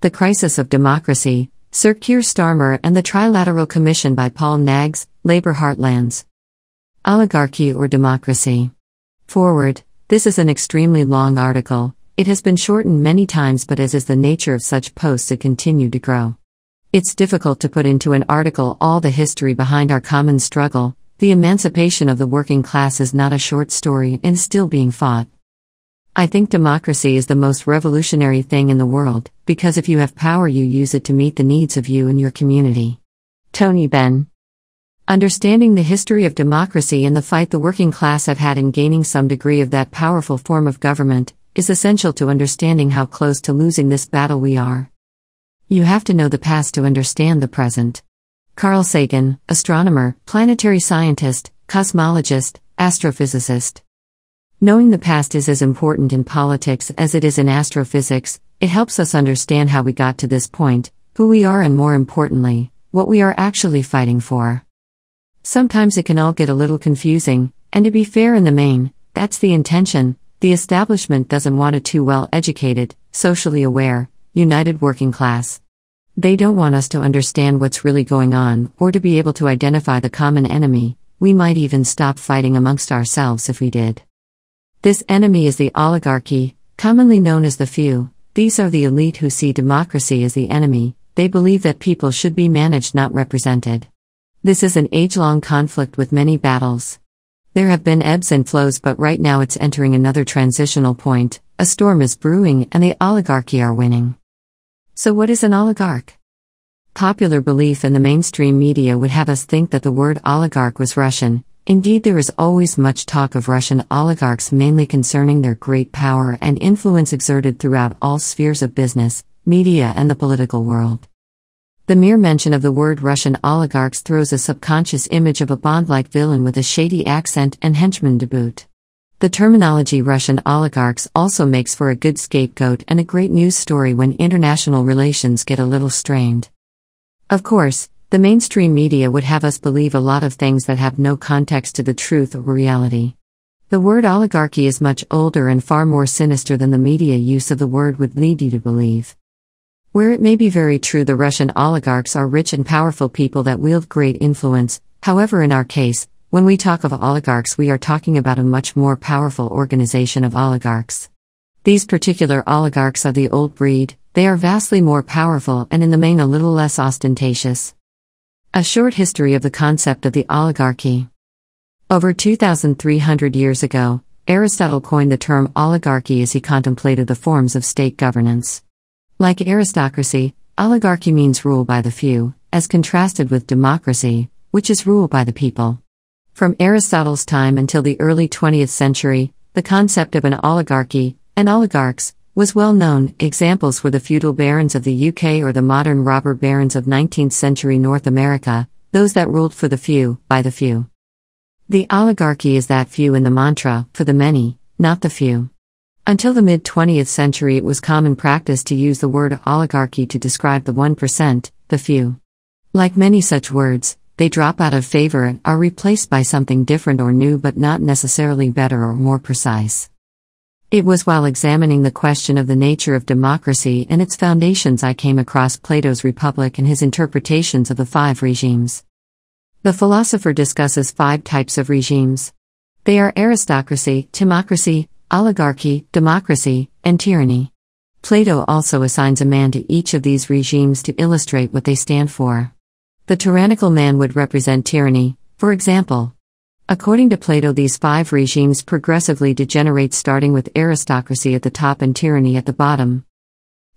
The Crisis of Democracy, Sir Keir Starmer and the Trilateral Commission by Paul Nags, Labour Heartlands. Oligarchy or Democracy. Forward, this is an extremely long article, it has been shortened many times, but as is the nature of such posts, it continued to grow. It's difficult to put into an article all the history behind our common struggle. The emancipation of the working class is not a short story and still being fought. I think democracy is the most revolutionary thing in the world, because if you have power, you use it to meet the needs of you and your community. Tony Benn. Understanding the history of democracy and the fight the working class have had in gaining some degree of that powerful form of government is essential to understanding how close to losing this battle we are. You have to know the past to understand the present. Carl Sagan, astronomer, planetary scientist, cosmologist, astrophysicist. Knowing the past is as important in politics as it is in astrophysics, it helps us understand how we got to this point, who we are, and more importantly, what we are actually fighting for. Sometimes it can all get a little confusing, and to be fair in the main, that's the intention. The establishment doesn't want a too well educated, socially aware, united working class. They don't want us to understand what's really going on or to be able to identify the common enemy. We might even stop fighting amongst ourselves if we did. This enemy is the oligarchy, commonly known as the few. These are the elite who see democracy as the enemy, they believe that people should be managed, not represented. This is an age long conflict with many battles. There have been ebbs and flows, but right now it's entering another transitional point. A storm is brewing, and the oligarchy are winning. So, what is an oligarch? Popular belief in the mainstream media would have us think that the word oligarch was Russian, Indeed, there is always much talk of Russian oligarchs, mainly concerning their great power and influence exerted throughout all spheres of business, media, and the political world. The mere mention of the word Russian oligarchs throws a subconscious image of a Bond like villain with a shady accent and henchmen to boot. The terminology Russian oligarchs also makes for a good scapegoat and a great news story when international relations get a little strained. Of course, the mainstream media would have us believe a lot of things that have no context to the truth or reality. The word oligarchy is much older and far more sinister than the media use of the word would lead you to believe. Where it may be very true the Russian oligarchs are rich and powerful people that wield great influence, however, in our case, when we talk of oligarchs, we are talking about a much more powerful organization of oligarchs. These particular oligarchs are the old breed, they are vastly more powerful and in the main a little less ostentatious. A short history of the concept of the oligarchy. Over 2,300 years ago, Aristotle coined the term oligarchy as he contemplated the forms of state governance. Like aristocracy, oligarchy means rule by the few, as contrasted with democracy, which is rule by the people. From Aristotle's time until the early 20th century, the concept of an oligarchy, and oligarchs, was well known. Examples were the feudal barons of the UK or the modern robber barons of 19th century North America, those that ruled for the few, by the few. The oligarchy is that few in the mantra, for the many, not the few. Until the mid 20th century, it was common practice to use the word oligarchy to describe the 1%, the few. Like many such words, they drop out of favor and are replaced by something different or new but not necessarily better or more precise. It was while examining the question of the nature of democracy and its foundations I came across Plato's Republic and his interpretations of the five regimes. The philosopher discusses five types of regimes. They are aristocracy, timocracy, oligarchy, democracy, and tyranny. Plato also assigns a man to each of these regimes to illustrate what they stand for. The tyrannical man would represent tyranny, for example, According to Plato, these five regimes progressively degenerate, starting with aristocracy at the top and tyranny at the bottom.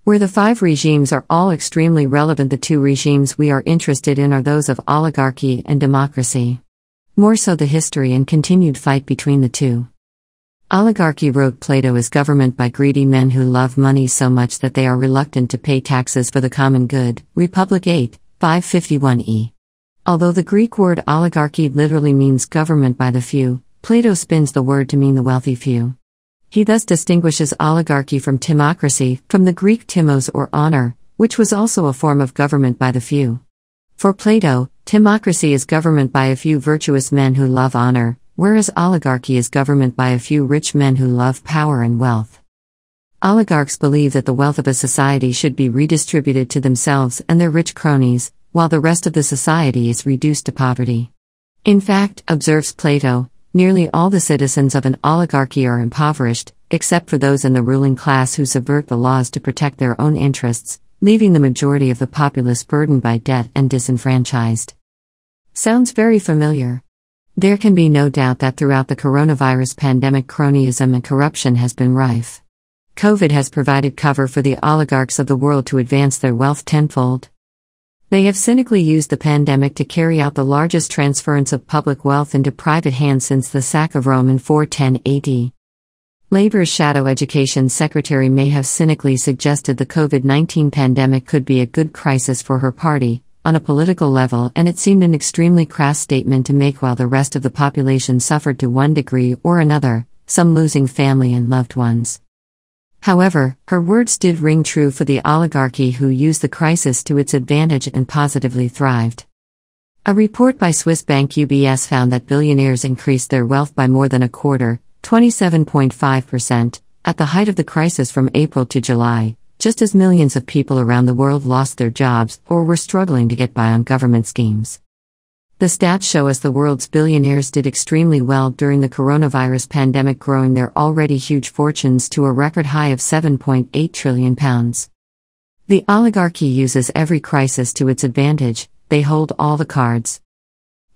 Where the five regimes are all extremely relevant, the two regimes we are interested in are those of oligarchy and democracy. More so, the history and continued fight between the two. Oligarchy, wrote Plato, is government by greedy men who love money so much that they are reluctant to pay taxes for the common good. Republic 8, 551e. Although the Greek word oligarchy literally means government by the few, Plato spins the word to mean the wealthy few. He thus distinguishes oligarchy from timocracy, from the Greek timos or honor, which was also a form of government by the few. For Plato, timocracy is government by a few virtuous men who love honor, whereas oligarchy is government by a few rich men who love power and wealth. Oligarchs believe that the wealth of a society should be redistributed to themselves and their rich cronies, while the rest of the society is reduced to poverty. In fact, observes Plato, nearly all the citizens of an oligarchy are impoverished, except for those in the ruling class who subvert the laws to protect their own interests, leaving the majority of the populace burdened by debt and disenfranchised. Sounds very familiar. There can be no doubt that throughout the coronavirus pandemic, cronyism and corruption has been rife. COVID has provided cover for the oligarchs of the world to advance their wealth tenfold. They have cynically used the pandemic to carry out the largest transference of public wealth into private hands since the sack of Rome in 410 AD. Labour's shadow education secretary may have cynically suggested the COVID 19 pandemic could be a good crisis for her party, on a political level, and it seemed an extremely crass statement to make while the rest of the population suffered to one degree or another, some losing family and loved ones. However, her words did ring true for the oligarchy who used the crisis to its advantage and positively thrived. A report by Swiss bank UBS found that billionaires increased their wealth by more than a quarter, 27.5%, at the height of the crisis from April to July, just as millions of people around the world lost their jobs or were struggling to get by on government schemes. The stats show us the world's billionaires did extremely well during the coronavirus pandemic, growing their already huge fortunes to a record high of 7.8 trillion pounds. The oligarchy uses every crisis to its advantage, they hold all the cards.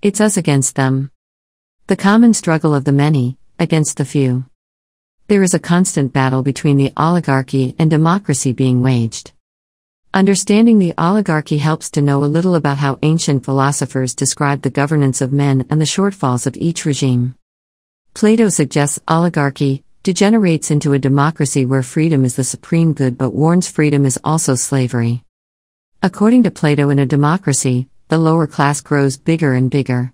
It's us against them. The common struggle of the many, against the few. There is a constant battle between the oligarchy and democracy being waged. Understanding the oligarchy helps to know a little about how ancient philosophers described the governance of men and the shortfalls of each regime. Plato suggests oligarchy degenerates into a democracy where freedom is the supreme good but warns freedom is also slavery. According to Plato, in a democracy, the lower class grows bigger and bigger.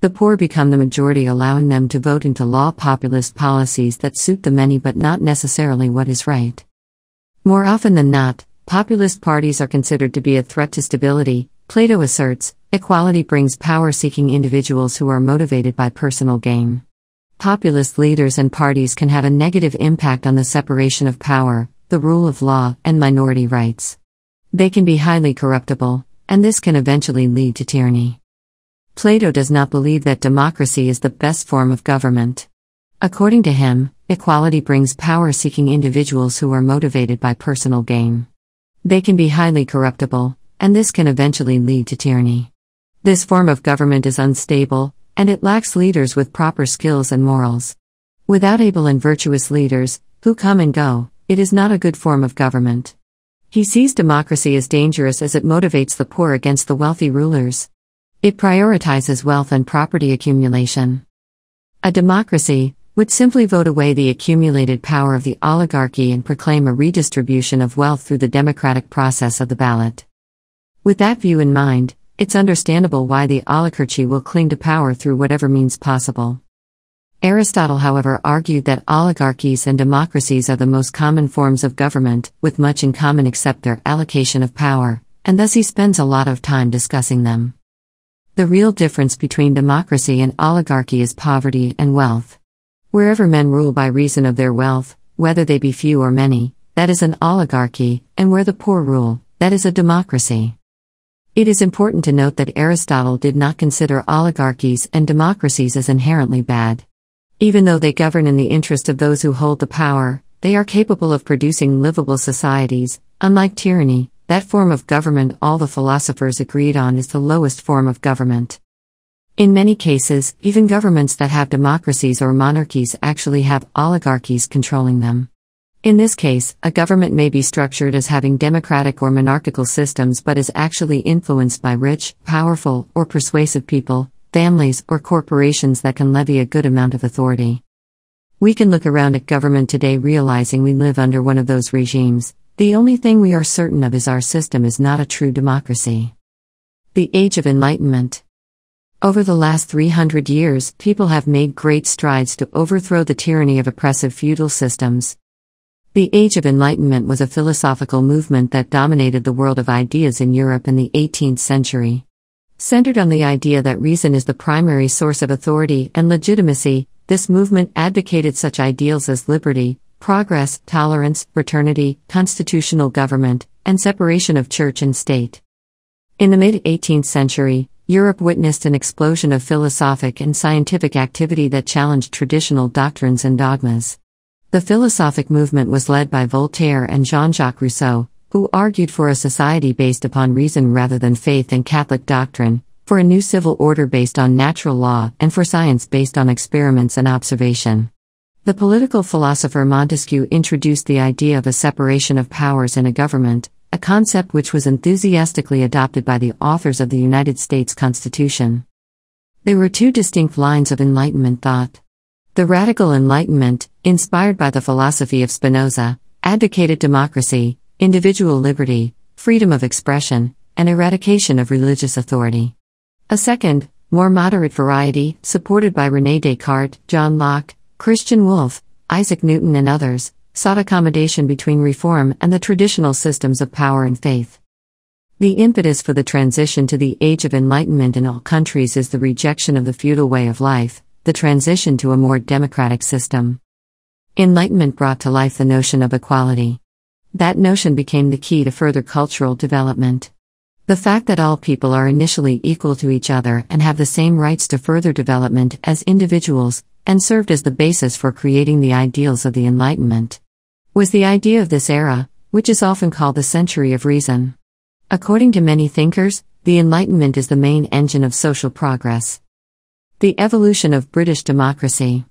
The poor become the majority, allowing them to vote into law populist policies that suit the many but not necessarily what is right. More often than not, populist parties are considered to be a threat to stability, Plato asserts, equality brings power seeking individuals who are motivated by personal gain. Populist leaders and parties can have a negative impact on the separation of power, the rule of law, and minority rights. They can be highly corruptible, and this can eventually lead to tyranny. Plato does not believe that democracy is the best form of government. According to him, equality brings power seeking individuals who are motivated by personal gain. They can be highly corruptible, and this can eventually lead to tyranny. This form of government is unstable, and it lacks leaders with proper skills and morals. Without able and virtuous leaders, who come and go, it is not a good form of government. He sees democracy as dangerous as it motivates the poor against the wealthy rulers. It prioritizes wealth and property accumulation. A democracy, would simply vote away the accumulated power of the oligarchy and proclaim a redistribution of wealth through the democratic process of the ballot. With that view in mind, it's understandable why the oligarchy will cling to power through whatever means possible. Aristotle, however, argued that oligarchies and democracies are the most common forms of government, with much in common except their allocation of power, and thus he spends a lot of time discussing them. The real difference between democracy and oligarchy is poverty and wealth. Wherever men rule by reason of their wealth, whether they be few or many, that is an oligarchy, and where the poor rule, that is a democracy. It is important to note that Aristotle did not consider oligarchies and democracies as inherently bad. Even though they govern in the interest of those who hold the power, they are capable of producing livable societies, unlike tyranny, that form of government all the philosophers agreed on is the lowest form of government. In many cases, even governments that have democracies or monarchies actually have oligarchies controlling them. In this case, a government may be structured as having democratic or monarchical systems but is actually influenced by rich, powerful, or persuasive people, families, or corporations that can levy a good amount of authority. We can look around at government today realizing we live under one of those regimes. The only thing we are certain of is our system is not a true democracy. The Age of Enlightenment over the last 300 years, people have made great strides to overthrow the tyranny of oppressive feudal systems. The Age of Enlightenment was a philosophical movement that dominated the world of ideas in Europe in the 18th century. Centered on the idea that reason is the primary source of authority and legitimacy, this movement advocated such ideals as liberty, progress, tolerance, fraternity, constitutional government, and separation of church and state. In the mid 18th century, Europe witnessed an explosion of philosophic and scientific activity that challenged traditional doctrines and dogmas. The philosophic movement was led by Voltaire and Jean Jacques Rousseau, who argued for a society based upon reason rather than faith and Catholic doctrine, for a new civil order based on natural law, and for science based on experiments and observation. The political philosopher Montesquieu introduced the idea of a separation of powers in a government, a concept which was enthusiastically adopted by the authors of the United States Constitution. There were two distinct lines of Enlightenment thought. The Radical Enlightenment, inspired by the philosophy of Spinoza, advocated democracy, individual liberty, freedom of expression, and eradication of religious authority. A second, more moderate variety, supported by Rene Descartes, John Locke, Christian Wolff, Isaac Newton, and others, sought accommodation between reform and the traditional systems of power and faith. The impetus for the transition to the Age of Enlightenment in all countries is the rejection of the feudal way of life, the transition to a more democratic system. Enlightenment brought to life the notion of equality. That notion became the key to further cultural development. The fact that all people are initially equal to each other and have the same rights to further development as individuals and served as the basis for creating the ideals of the Enlightenment, was the idea of this era, which is often called the century of reason. According to many thinkers, the Enlightenment is the main engine of social progress. The evolution of British democracy.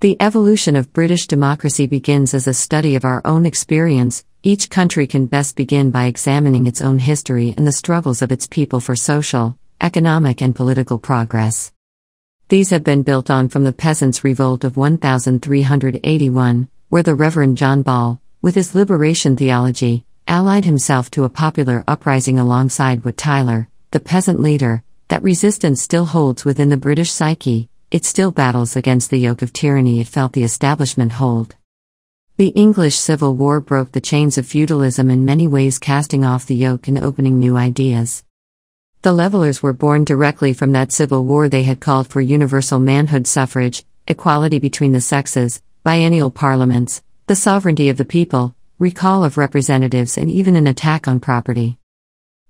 The evolution of British democracy begins as a study of our own experience. Each country can best begin by examining its own history and the struggles of its people for social, economic, and political progress. These have been built on from the Peasants' Revolt of 1381, where the Reverend John Ball, with his liberation theology, allied himself to a popular uprising alongside with Tyler, the peasant leader, that resistance still holds within the British psyche, it still battles against the yoke of tyranny it felt the establishment hold. The English Civil War broke the chains of feudalism in many ways, casting off the yoke and opening new ideas. The levelers were born directly from that civil war they had called for universal manhood suffrage, equality between the sexes, biennial parliaments, the sovereignty of the people, recall of representatives, and even an attack on property.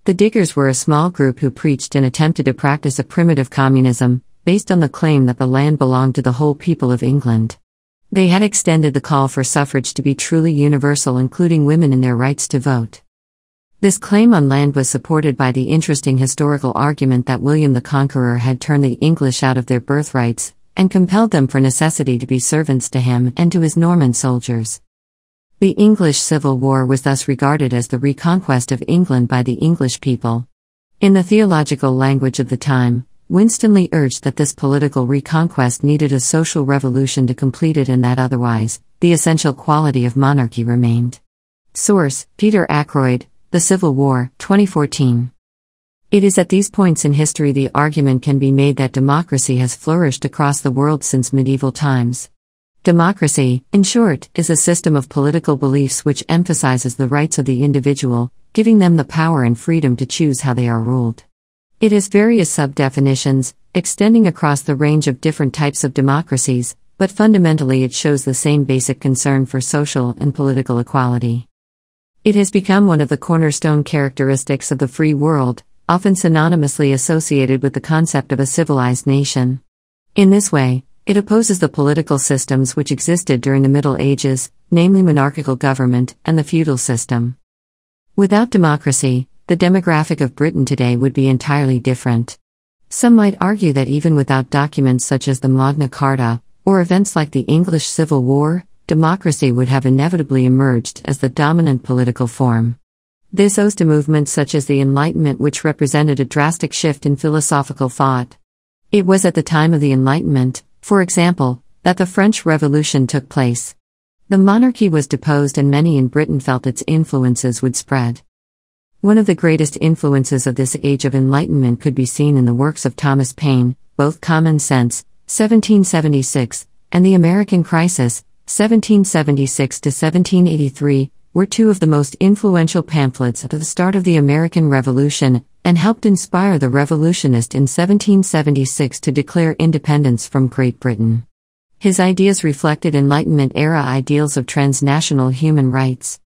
The Diggers were a small group who preached and attempted to practice a primitive communism, based on the claim that the land belonged to the whole people of England. They had extended the call for suffrage to be truly universal, including women in their rights to vote. This claim on land was supported by the interesting historical argument that William the Conqueror had turned the English out of their birthrights, and compelled them for necessity to be servants to him and to his Norman soldiers. The English Civil War was thus regarded as the reconquest of England by the English people. In the theological language of the time, Winstonley urged that this political reconquest needed a social revolution to complete it and that otherwise, the essential quality of monarchy remained. Source Peter Ackroyd, the Civil War, 2014. It is at these points in history the argument can be made that democracy has flourished across the world since medieval times. Democracy, in short, is a system of political beliefs which emphasizes the rights of the individual, giving them the power and freedom to choose how they are ruled. It has various sub definitions, extending across the range of different types of democracies, but fundamentally it shows the same basic concern for social and political equality. It has become one of the cornerstone characteristics of the free world, often synonymously associated with the concept of a civilized nation. In this way, it opposes the political systems which existed during the Middle Ages, namely monarchical government and the feudal system. Without democracy, the demographic of Britain today would be entirely different. Some might argue that even without documents such as the Magna Carta, or events like the English Civil War, democracy would have inevitably emerged as the dominant political form. This owes to movements such as the Enlightenment, which represented a drastic shift in philosophical thought. It was at the time of the Enlightenment, for example, that the French Revolution took place. The monarchy was deposed, and many in Britain felt its influences would spread. One of the greatest influences of this age of enlightenment could be seen in the works of Thomas Paine, both Common Sense, 1776, and The American Crisis, 1776 to 1783, were two of the most influential pamphlets at the start of the American Revolution and helped inspire the revolutionist in 1776 to declare independence from Great Britain. His ideas reflected Enlightenment era ideals of transnational human rights.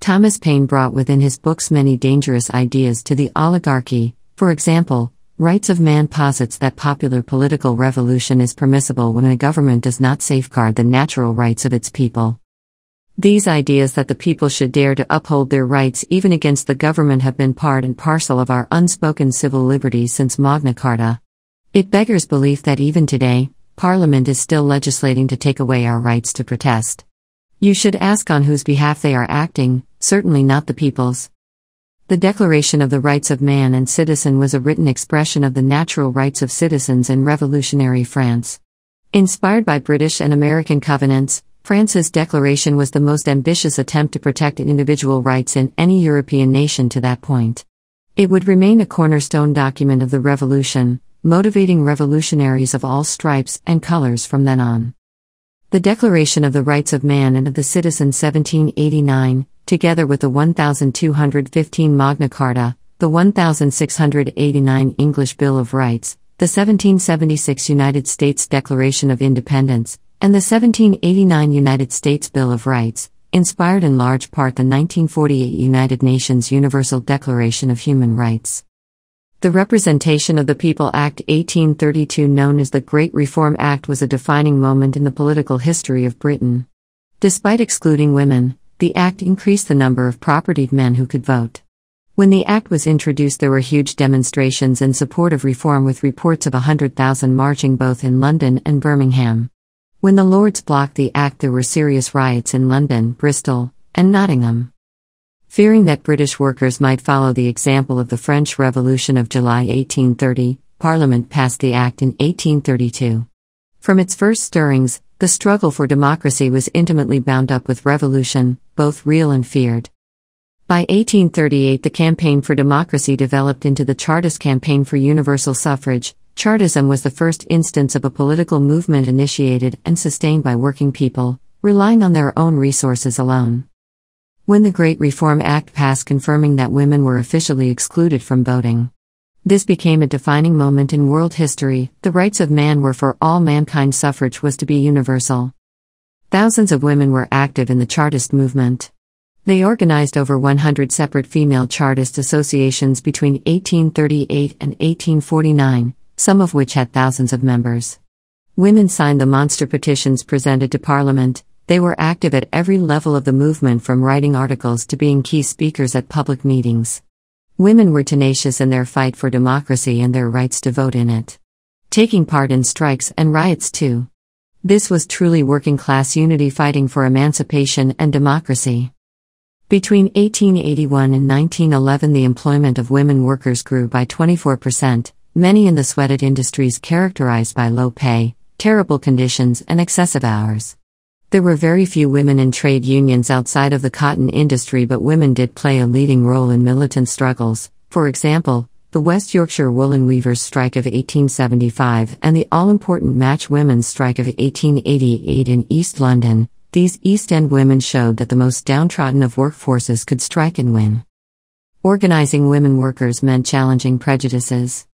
Thomas Paine brought within his books many dangerous ideas to the oligarchy, for example, Rights of Man posits that popular political revolution is permissible when a government does not safeguard the natural rights of its people. These ideas that the people should dare to uphold their rights even against the government have been part and parcel of our unspoken civil liberties since Magna Carta. It beggars belief that even today, Parliament is still legislating to take away our rights to protest. You should ask on whose behalf they are acting, certainly not the people's. The Declaration of the Rights of Man and Citizen was a written expression of the natural rights of citizens in revolutionary France. Inspired by British and American covenants, France's declaration was the most ambitious attempt to protect individual rights in any European nation to that point. It would remain a cornerstone document of the revolution, motivating revolutionaries of all stripes and colors from then on. The Declaration of the Rights of Man and of the Citizen 1789, together with the 1215 Magna Carta, the 1689 English Bill of Rights, the 1776 United States Declaration of Independence, and the 1789 United States Bill of Rights, inspired in large part the 1948 United Nations Universal Declaration of Human Rights. The Representation of the People Act 1832, known as the Great Reform Act, was a defining moment in the political history of Britain. Despite excluding women, the Act increased the number of propertied men who could vote. When the Act was introduced, there were huge demonstrations in support of reform, with reports of 100,000 marching both in London and Birmingham. When the Lords blocked the Act, there were serious riots in London, Bristol, and Nottingham. Fearing that British workers might follow the example of the French Revolution of July 1830, Parliament passed the Act in 1832. From its first stirrings, the struggle for democracy was intimately bound up with revolution, both real and feared. By 1838, the campaign for democracy developed into the Chartist campaign for universal suffrage. Chartism was the first instance of a political movement initiated and sustained by working people, relying on their own resources alone when the Great Reform Act passed confirming that women were officially excluded from voting. This became a defining moment in world history, the rights of man were for all mankind, suffrage was to be universal. Thousands of women were active in the Chartist movement. They organized over 100 separate female Chartist associations between 1838 and 1849, some of which had thousands of members. Women signed the monster petitions presented to Parliament, they were active at every level of the movement from writing articles to being key speakers at public meetings. Women were tenacious in their fight for democracy and their rights to vote in it. Taking part in strikes and riots too. This was truly working class unity fighting for emancipation and democracy. Between 1881 and 1911, the employment of women workers grew by 24%, many in the sweated industries characterized by low pay, terrible conditions, and excessive hours. There were very few women in trade unions outside of the cotton industry, but women did play a leading role in militant struggles. For example, the West Yorkshire Woolen Weavers' Strike of 1875 and the all important Match Women's Strike of 1888 in East London, these East End women showed that the most downtrodden of workforces could strike and win. Organizing women workers meant challenging prejudices.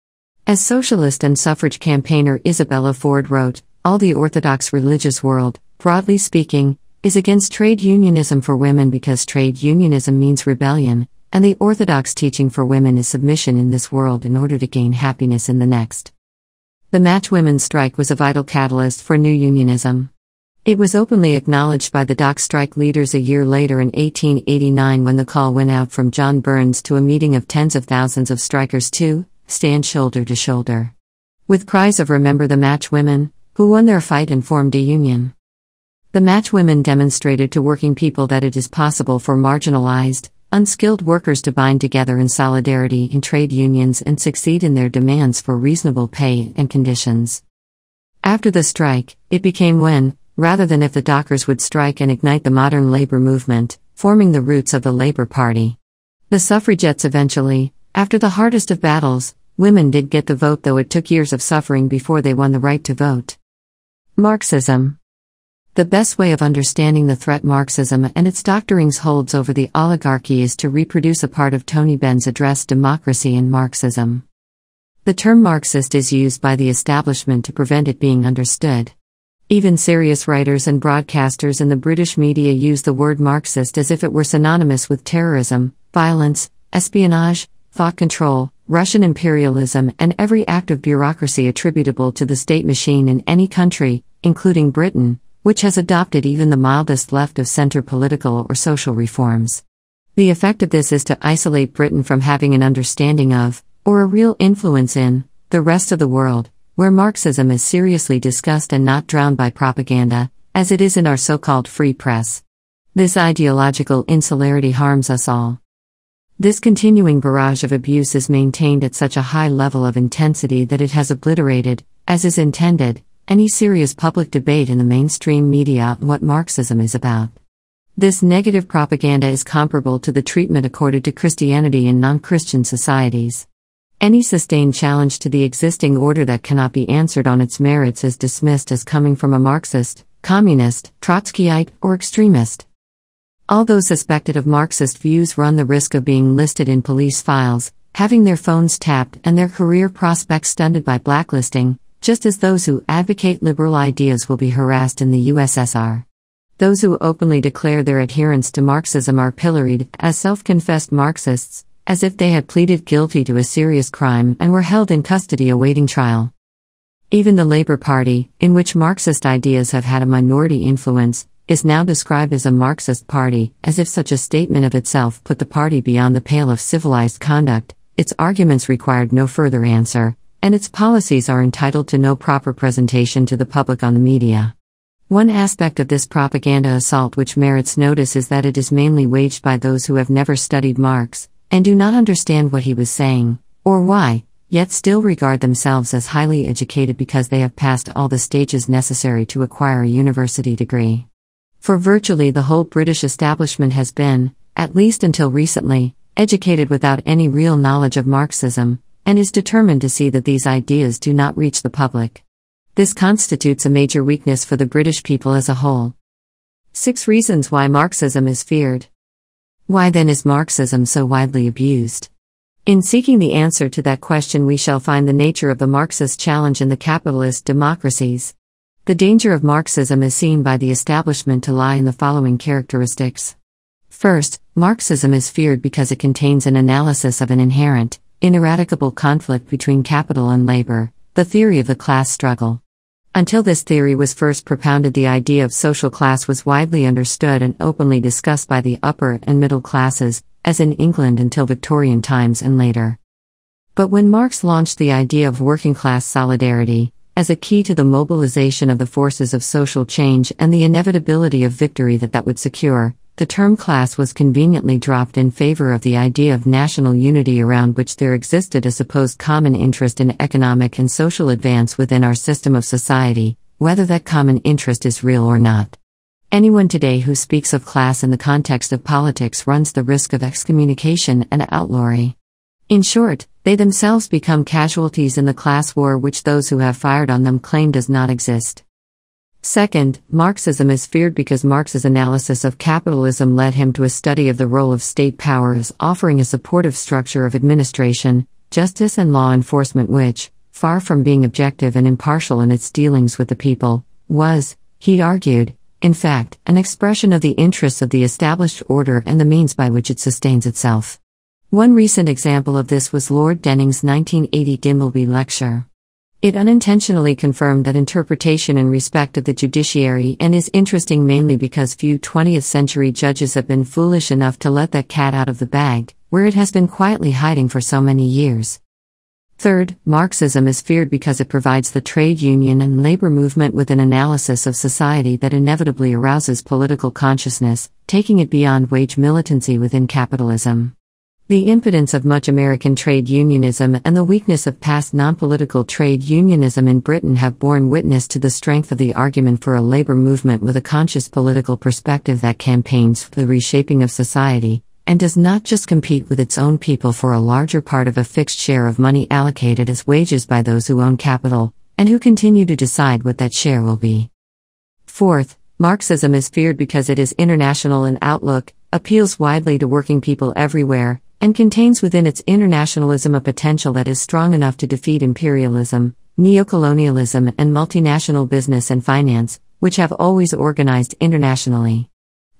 As socialist and suffrage campaigner Isabella Ford wrote, all the Orthodox religious world, broadly speaking, is against trade unionism for women because trade unionism means rebellion, and the orthodox teaching for women is submission in this world in order to gain happiness in the next. The Match Women's Strike was a vital catalyst for new unionism. It was openly acknowledged by the dock strike leaders a year later in 1889 when the call went out from John Burns to a meeting of tens of thousands of strikers to stand shoulder to shoulder. With cries of Remember the Match Women, who won their fight and formed a union. The match women demonstrated to working people that it is possible for marginalized, unskilled workers to bind together in solidarity in trade unions and succeed in their demands for reasonable pay and conditions. After the strike, it became when, rather than if the dockers would strike and ignite the modern labor movement, forming the roots of the Labor Party. The suffragettes eventually, after the hardest of battles, women did get the vote though it took years of suffering before they won the right to vote. Marxism the best way of understanding the threat Marxism and its doctorings holds over the oligarchy is to reproduce a part of Tony Benn's address Democracy and Marxism. The term Marxist is used by the establishment to prevent it being understood. Even serious writers and broadcasters in the British media use the word Marxist as if it were synonymous with terrorism, violence, espionage, thought control, Russian imperialism, and every act of bureaucracy attributable to the state machine in any country, including Britain, which has adopted even the mildest left of centre political or social reforms. The effect of this is to isolate Britain from having an understanding of, or a real influence in, the rest of the world, where Marxism is seriously discussed and not drowned by propaganda, as it is in our so called free press. This ideological insularity harms us all. This continuing barrage of abuse is maintained at such a high level of intensity that it has obliterated, as is intended, any serious public debate in the mainstream media on what Marxism is about. This negative propaganda is comparable to the treatment accorded to Christianity in non Christian societies. Any sustained challenge to the existing order that cannot be answered on its merits is dismissed as coming from a Marxist, communist, Trotskyite, or extremist. All those suspected of Marxist views run the risk of being listed in police files, having their phones tapped and their career prospects stunted by blacklisting, just as those who advocate liberal ideas will be harassed in the USSR. Those who openly declare their adherence to Marxism are pilloried as self confessed Marxists, as if they had pleaded guilty to a serious crime and were held in custody awaiting trial. Even the Labour Party, in which Marxist ideas have had a minority influence, is now described as a Marxist party, as if such a statement of itself put the party beyond the pale of civilized conduct. Its arguments required no further answer, and its policies are entitled to no proper presentation to the public on the media. One aspect of this propaganda assault which merits notice is that it is mainly waged by those who have never studied Marx and do not understand what he was saying, or why, yet still regard themselves as highly educated because they have passed all the stages necessary to acquire a university degree. For virtually the whole British establishment has been, at least until recently, educated without any real knowledge of Marxism, and is determined to see that these ideas do not reach the public. This constitutes a major weakness for the British people as a whole. Six reasons why Marxism is feared. Why then is Marxism so widely abused? In seeking the answer to that question, we shall find the nature of the Marxist challenge in the capitalist democracies. The danger of Marxism is seen by the establishment to lie in the following characteristics. First, Marxism is feared because it contains an analysis of an inherent, Ineradicable conflict between capital and labor, the theory of the class struggle. Until this theory was first propounded, the idea of social class was widely understood and openly discussed by the upper and middle classes, as in England until Victorian times and later. But when Marx launched the idea of working class solidarity, as a key to the mobilization of the forces of social change and the inevitability of victory that that would secure, the term class was conveniently dropped in favor of the idea of national unity around which there existed a supposed common interest in economic and social advance within our system of society, whether that common interest is real or not. Anyone today who speaks of class in the context of politics runs the risk of excommunication and outlawry. In short, they themselves become casualties in the class war which those who have fired on them claim does not exist. Second, Marxism is feared because Marx's analysis of capitalism led him to a study of the role of state power as offering a supportive structure of administration, justice, and law enforcement, which, far from being objective and impartial in its dealings with the people, was, he argued, in fact, an expression of the interests of the established order and the means by which it sustains itself. One recent example of this was Lord Denning's 1980 Dimbleby lecture. It unintentionally confirmed that interpretation in respect of the judiciary and is interesting mainly because few 20th century judges have been foolish enough to let that cat out of the bag, where it has been quietly hiding for so many years. Third, Marxism is feared because it provides the trade union and labor movement with an analysis of society that inevitably arouses political consciousness, taking it beyond wage militancy within capitalism. The impotence of much American trade unionism and the weakness of past non-political trade unionism in Britain have borne witness to the strength of the argument for a labor movement with a conscious political perspective that campaigns for the reshaping of society and does not just compete with its own people for a larger part of a fixed share of money allocated as wages by those who own capital and who continue to decide what that share will be. Fourth, Marxism is feared because it is international in outlook, appeals widely to working people everywhere, and contains within its internationalism a potential that is strong enough to defeat imperialism, neocolonialism, and multinational business and finance, which have always organized internationally.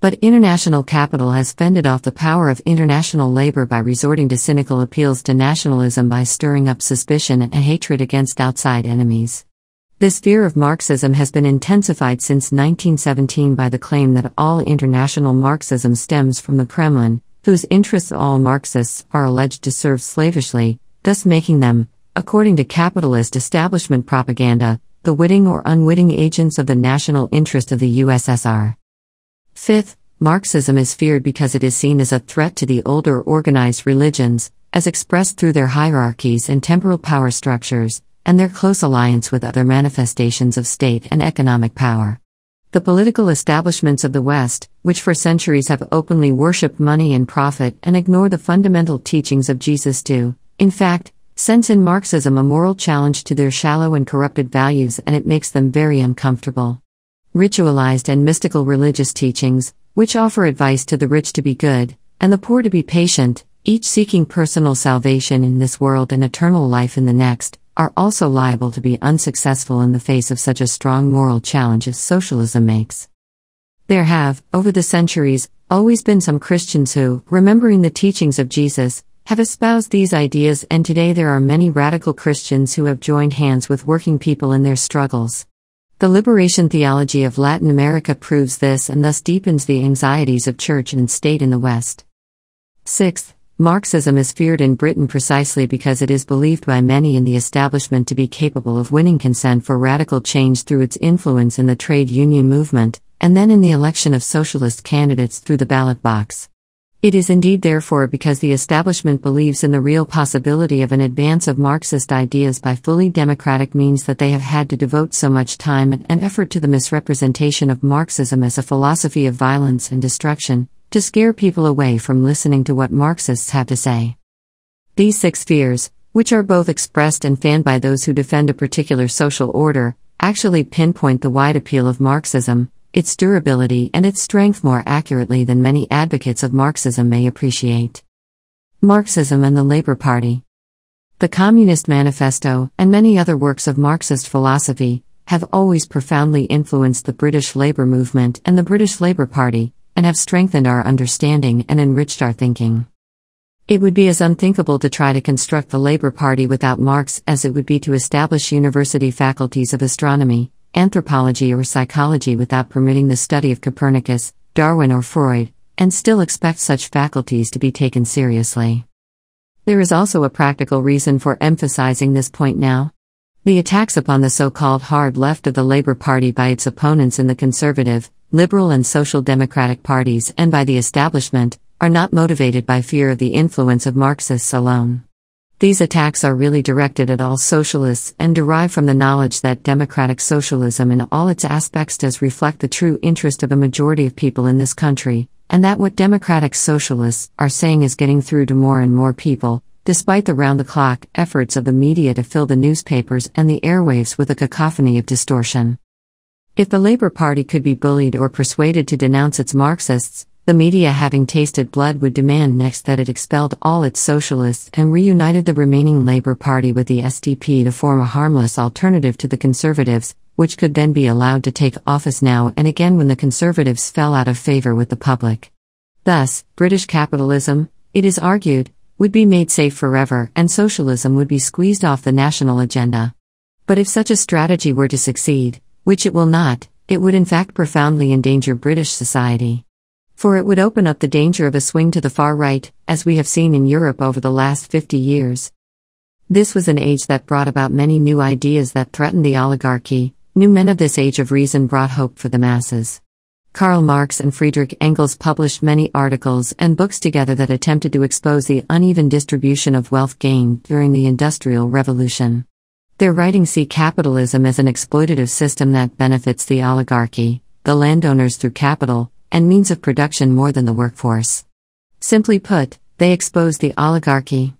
But international capital has fended off the power of international labor by resorting to cynical appeals to nationalism by stirring up suspicion and hatred against outside enemies. This fear of Marxism has been intensified since 1917 by the claim that all international Marxism stems from the Kremlin, whose interests all Marxists are alleged to serve slavishly, thus making them, according to capitalist establishment propaganda, the witting or unwitting agents of the national interest of the USSR. Fifth, Marxism is feared because it is seen as a threat to the older organized religions, as expressed through their hierarchies and temporal power structures, and their close alliance with other manifestations of state and economic power. The political establishments of the West, which for centuries have openly worshipped money and profit and ignore the fundamental teachings of Jesus, do, in fact, sense in Marxism a moral challenge to their shallow and corrupted values, and it makes them very uncomfortable. Ritualized and mystical religious teachings, which offer advice to the rich to be good, and the poor to be patient, each seeking personal salvation in this world and eternal life in the next, are also liable to be unsuccessful in the face of such a strong moral challenge as socialism makes. There have, over the centuries, always been some Christians who, remembering the teachings of Jesus, have espoused these ideas, and today there are many radical Christians who have joined hands with working people in their struggles. The liberation theology of Latin America proves this and thus deepens the anxieties of church and state in the West. Sixth, Marxism is feared in Britain precisely because it is believed by many in the establishment to be capable of winning consent for radical change through its influence in the trade union movement, and then in the election of socialist candidates through the ballot box. It is indeed therefore because the establishment believes in the real possibility of an advance of Marxist ideas by fully democratic means that they have had to devote so much time and effort to the misrepresentation of Marxism as a philosophy of violence and destruction, to scare people away from listening to what Marxists have to say. These six fears, which are both expressed and fanned by those who defend a particular social order, actually pinpoint the wide appeal of Marxism, its durability, and its strength more accurately than many advocates of Marxism may appreciate. Marxism and the Labor Party. The Communist Manifesto and many other works of Marxist philosophy have always profoundly influenced the British labor movement and the British Labor Party, and have strengthened our understanding and enriched our thinking. It would be as unthinkable to try to construct the Labour Party without Marx as it would be to establish university faculties of astronomy, anthropology, or psychology without permitting the study of Copernicus, Darwin, or Freud, and still expect such faculties to be taken seriously. There is also a practical reason for emphasizing this point now. The attacks upon the so called hard left of the Labour Party by its opponents in the Conservative, Liberal and Social Democratic parties and by the establishment, are not motivated by fear of the influence of Marxists alone. These attacks are really directed at all socialists and derive from the knowledge that democratic socialism in all its aspects does reflect the true interest of a majority of people in this country, and that what democratic socialists are saying is getting through to more and more people, despite the round the clock efforts of the media to fill the newspapers and the airwaves with a cacophony of distortion. If the Labour Party could be bullied or persuaded to denounce its Marxists, the media, having tasted blood, would demand next that it expelled all its socialists and reunited the remaining Labour Party with the SDP to form a harmless alternative to the Conservatives, which could then be allowed to take office now and again when the Conservatives fell out of favour with the public. Thus, British capitalism, it is argued, would be made safe forever and socialism would be squeezed off the national agenda. But if such a strategy were to succeed, which it will not, it would in fact profoundly endanger British society. For it would open up the danger of a swing to the far right, as we have seen in Europe over the last 50 years. This was an age that brought about many new ideas that threatened the oligarchy, new men of this age of reason brought hope for the masses. Karl Marx and Friedrich Engels published many articles and books together that attempted to expose the uneven distribution of wealth gained during the Industrial Revolution. Their writing see capitalism as an exploitative system that benefits the oligarchy, the landowners through capital, and means of production more than the workforce. Simply put, they expose the oligarchy.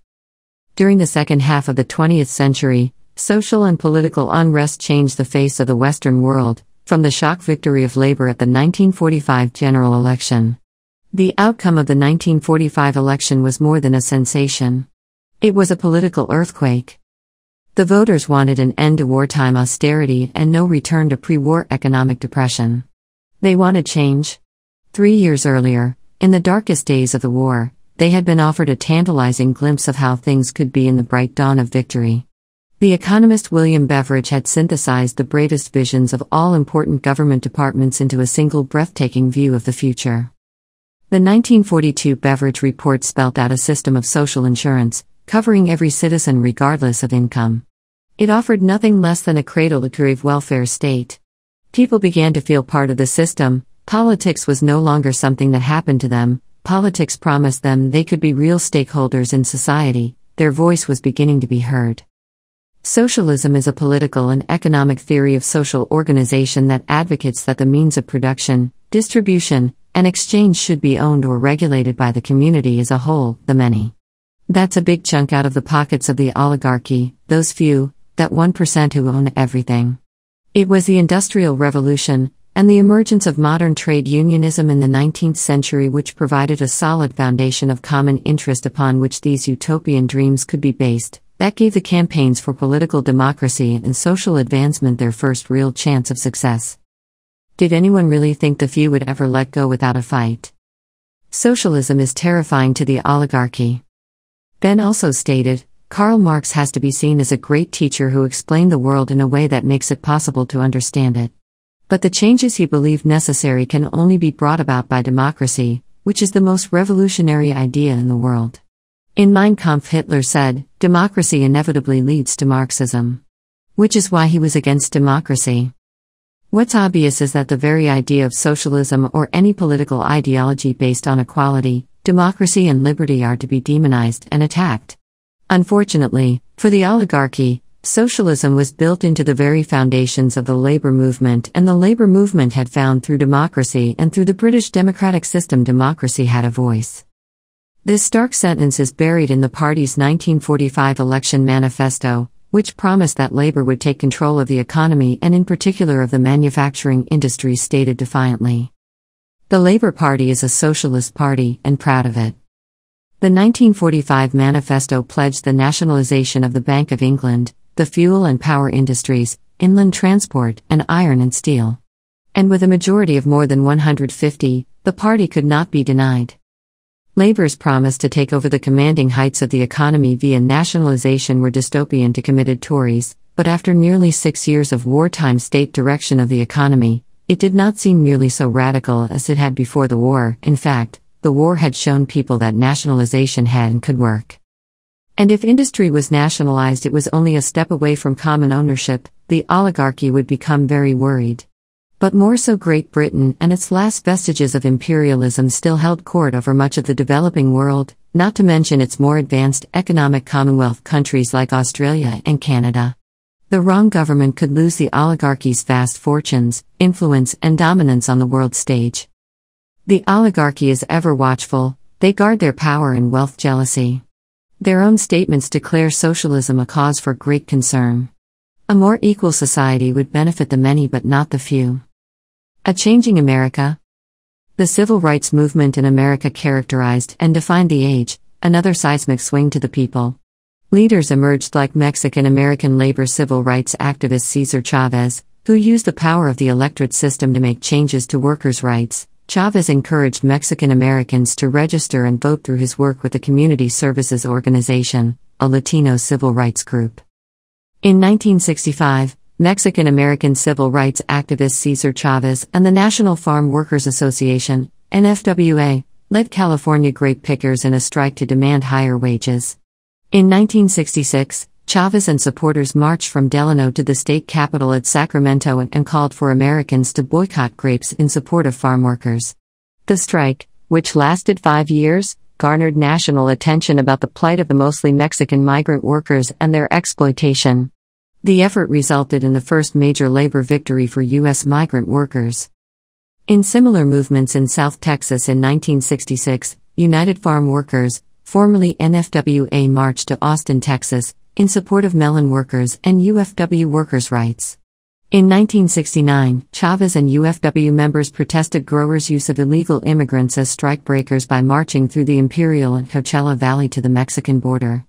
During the second half of the 20th century, social and political unrest changed the face of the Western world, from the shock victory of labor at the 1945 general election. The outcome of the 1945 election was more than a sensation. It was a political earthquake. The voters wanted an end to wartime austerity and no return to pre war economic depression. They wanted change. Three years earlier, in the darkest days of the war, they had been offered a tantalizing glimpse of how things could be in the bright dawn of victory. The economist William Beveridge had synthesized the brightest visions of all important government departments into a single breathtaking view of the future. The 1942 Beveridge Report spelt out a system of social insurance, covering every citizen regardless of income. It offered nothing less than a cradle to grave welfare state. People began to feel part of the system, politics was no longer something that happened to them, politics promised them they could be real stakeholders in society, their voice was beginning to be heard. Socialism is a political and economic theory of social organization that advocates that the means of production, distribution, and exchange should be owned or regulated by the community as a whole, the many. That's a big chunk out of the pockets of the oligarchy, those few, that 1% who own everything. It was the Industrial Revolution, and the emergence of modern trade unionism in the 19th century which provided a solid foundation of common interest upon which these utopian dreams could be based, that gave the campaigns for political democracy and social advancement their first real chance of success. Did anyone really think the few would ever let go without a fight? Socialism is terrifying to the oligarchy. Ben also stated Karl Marx has to be seen as a great teacher who explained the world in a way that makes it possible to understand it. But the changes he believed necessary can only be brought about by democracy, which is the most revolutionary idea in the world. In Mein Kampf, Hitler said, Democracy inevitably leads to Marxism. Which is why he was against democracy. What's obvious is that the very idea of socialism or any political ideology based on equality democracy and liberty are to be demonized and attacked. Unfortunately, for the oligarchy, socialism was built into the very foundations of the labor movement, and the labor movement had found through democracy and through the British democratic system democracy had a voice. This stark sentence is buried in the party's 1945 election manifesto, which promised that labor would take control of the economy and, in particular, of the manufacturing industry, stated defiantly. The Labour Party is a socialist party and proud of it. The 1945 manifesto pledged the nationalisation of the Bank of England, the fuel and power industries, inland transport, and iron and steel. And with a majority of more than 150, the party could not be denied. Labour's promise to take over the commanding heights of the economy via nationalisation were dystopian to committed Tories, but after nearly six years of wartime state direction of the economy, it did not seem nearly so radical as it had before the war, in fact, the war had shown people that nationalization had and could work. And if industry was nationalized, it was only a step away from common ownership, the oligarchy would become very worried. But more so, Great Britain and its last vestiges of imperialism still held court over much of the developing world, not to mention its more advanced economic Commonwealth countries like Australia and Canada. The wrong government could lose the oligarchy's vast fortunes, influence, and dominance on the world stage. The oligarchy is ever watchful, they guard their power and wealth jealousy. Their own statements declare socialism a cause for great concern. A more equal society would benefit the many but not the few. A changing America. The civil rights movement in America characterized and defined the age, another seismic swing to the people. Leaders emerged like Mexican American labor civil rights activist Cesar Chavez, who used the power of the electorate system to make changes to workers' rights. Chavez encouraged Mexican Americans to register and vote through his work with the Community Services Organization, a Latino civil rights group. In 1965, Mexican American civil rights activist Cesar Chavez and the National Farm Workers Association, NFWA, led California grape pickers in a strike to demand higher wages. In 1966, Chavez and supporters marched from Delano to the state capital at Sacramento and, and called for Americans to boycott grapes in support of farm workers. The strike, which lasted five years, garnered national attention about the plight of the mostly Mexican migrant workers and their exploitation. The effort resulted in the first major labor victory for U.S. migrant workers. In similar movements in South Texas in 1966, United Farm Workers, formerly NFWA marched to Austin, Texas, in support of melon workers and UFW workers' rights. In 1969, Chavez and UFW members protested growers' use of illegal immigrants as strikebreakers by marching through the Imperial and Coachella Valley to the Mexican border.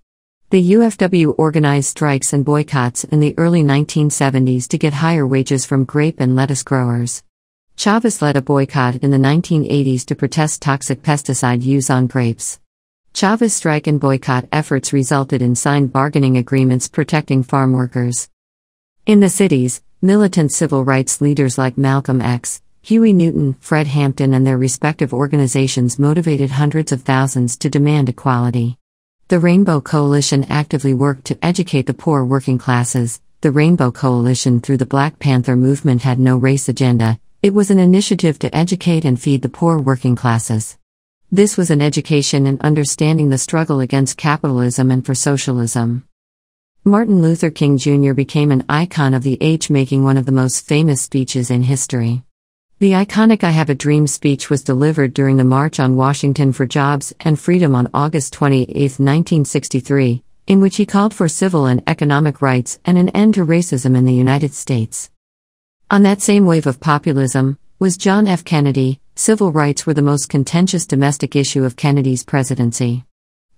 The UFW organized strikes and boycotts in the early 1970s to get higher wages from grape and lettuce growers. Chavez led a boycott in the 1980s to protest toxic pesticide use on grapes. Chavez strike and boycott efforts resulted in signed bargaining agreements protecting farm workers. In the cities, militant civil rights leaders like Malcolm X, Huey Newton, Fred Hampton, and their respective organizations motivated hundreds of thousands to demand equality. The Rainbow Coalition actively worked to educate the poor working classes. The Rainbow Coalition, through the Black Panther movement, had no race agenda, it was an initiative to educate and feed the poor working classes. This was an education in understanding the struggle against capitalism and for socialism. Martin Luther King Jr. became an icon of the age, making one of the most famous speeches in history. The iconic I Have a Dream speech was delivered during the March on Washington for Jobs and Freedom on August 28, 1963, in which he called for civil and economic rights and an end to racism in the United States. On that same wave of populism was John F. Kennedy, civil rights were the most contentious domestic issue of Kennedy's presidency.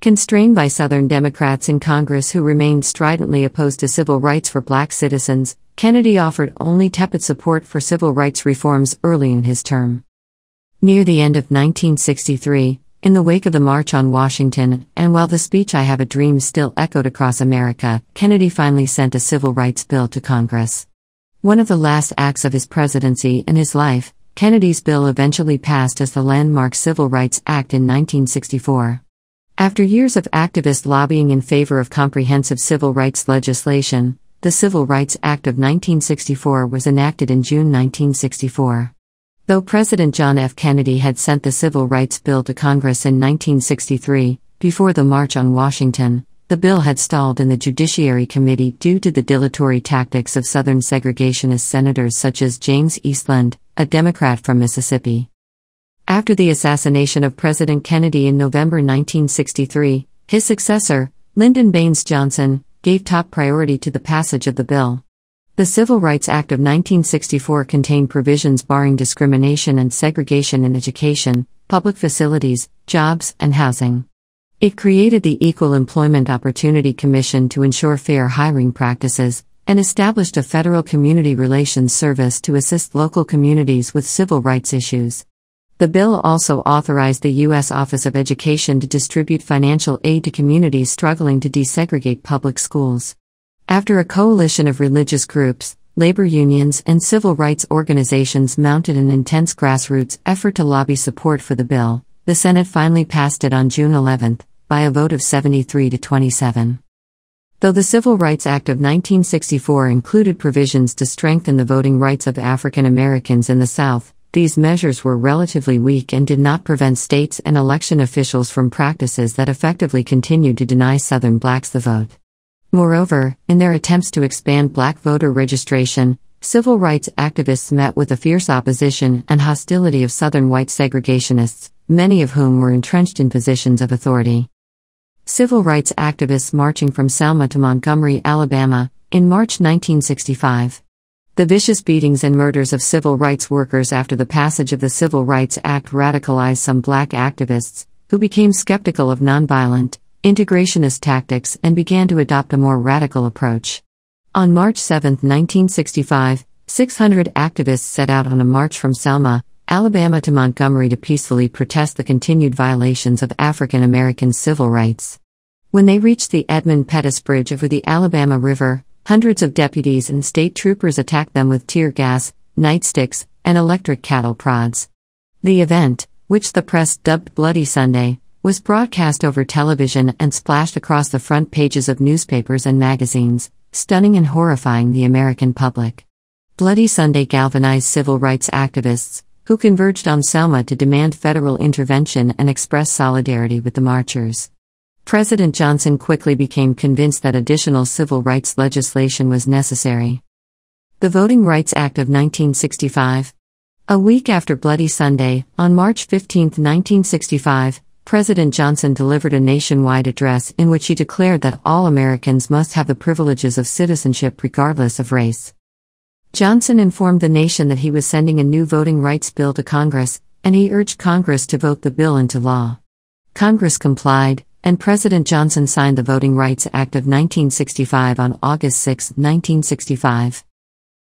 Constrained by Southern Democrats in Congress who remained stridently opposed to civil rights for black citizens, Kennedy offered only tepid support for civil rights reforms early in his term. Near the end of 1963, in the wake of the March on Washington, and while the speech I Have a Dream still echoed across America, Kennedy finally sent a civil rights bill to Congress. One of the last acts of his presidency and his life, Kennedy's bill eventually passed as the landmark Civil Rights Act in 1964. After years of activist lobbying in favor of comprehensive civil rights legislation, the Civil Rights Act of 1964 was enacted in June 1964. Though President John F. Kennedy had sent the Civil Rights Bill to Congress in 1963, before the March on Washington, the bill had stalled in the Judiciary Committee due to the dilatory tactics of Southern segregationist senators such as James Eastland, a Democrat from Mississippi. After the assassination of President Kennedy in November 1963, his successor, Lyndon Baines Johnson, gave top priority to the passage of the bill. The Civil Rights Act of 1964 contained provisions barring discrimination and segregation in education, public facilities, jobs, and housing. It created the Equal Employment Opportunity Commission to ensure fair hiring practices, and established a federal community relations service to assist local communities with civil rights issues. The bill also authorized the U.S. Office of Education to distribute financial aid to communities struggling to desegregate public schools. After a coalition of religious groups, labor unions, and civil rights organizations mounted an intense grassroots effort to lobby support for the bill, the Senate finally passed it on June 11, by a vote of 73 to 27. Though the Civil Rights Act of 1964 included provisions to strengthen the voting rights of African Americans in the South, these measures were relatively weak and did not prevent states and election officials from practices that effectively continued to deny Southern blacks the vote. Moreover, in their attempts to expand black voter registration, civil rights activists met with the fierce opposition and hostility of Southern white segregationists, many of whom were entrenched in positions of authority civil rights activists marching from Selma to Montgomery, Alabama, in March 1965. The vicious beatings and murders of civil rights workers after the passage of the Civil Rights Act radicalized some black activists, who became skeptical of nonviolent, integrationist tactics and began to adopt a more radical approach. On March 7, 1965, 600 activists set out on a march from Selma, Alabama to Montgomery to peacefully protest the continued violations of African American civil rights. When they reached the Edmund Pettus Bridge over the Alabama River, hundreds of deputies and state troopers attacked them with tear gas, nightsticks, and electric cattle prods. The event, which the press dubbed Bloody Sunday, was broadcast over television and splashed across the front pages of newspapers and magazines, stunning and horrifying the American public. Bloody Sunday galvanized civil rights activists, who converged on Selma to demand federal intervention and express solidarity with the marchers. President Johnson quickly became convinced that additional civil rights legislation was necessary. The Voting Rights Act of 1965. A week after Bloody Sunday, on March 15, 1965, President Johnson delivered a nationwide address in which he declared that all Americans must have the privileges of citizenship regardless of race. Johnson informed the nation that he was sending a new voting rights bill to Congress, and he urged Congress to vote the bill into law. Congress complied, and President Johnson signed the Voting Rights Act of 1965 on August 6, 1965.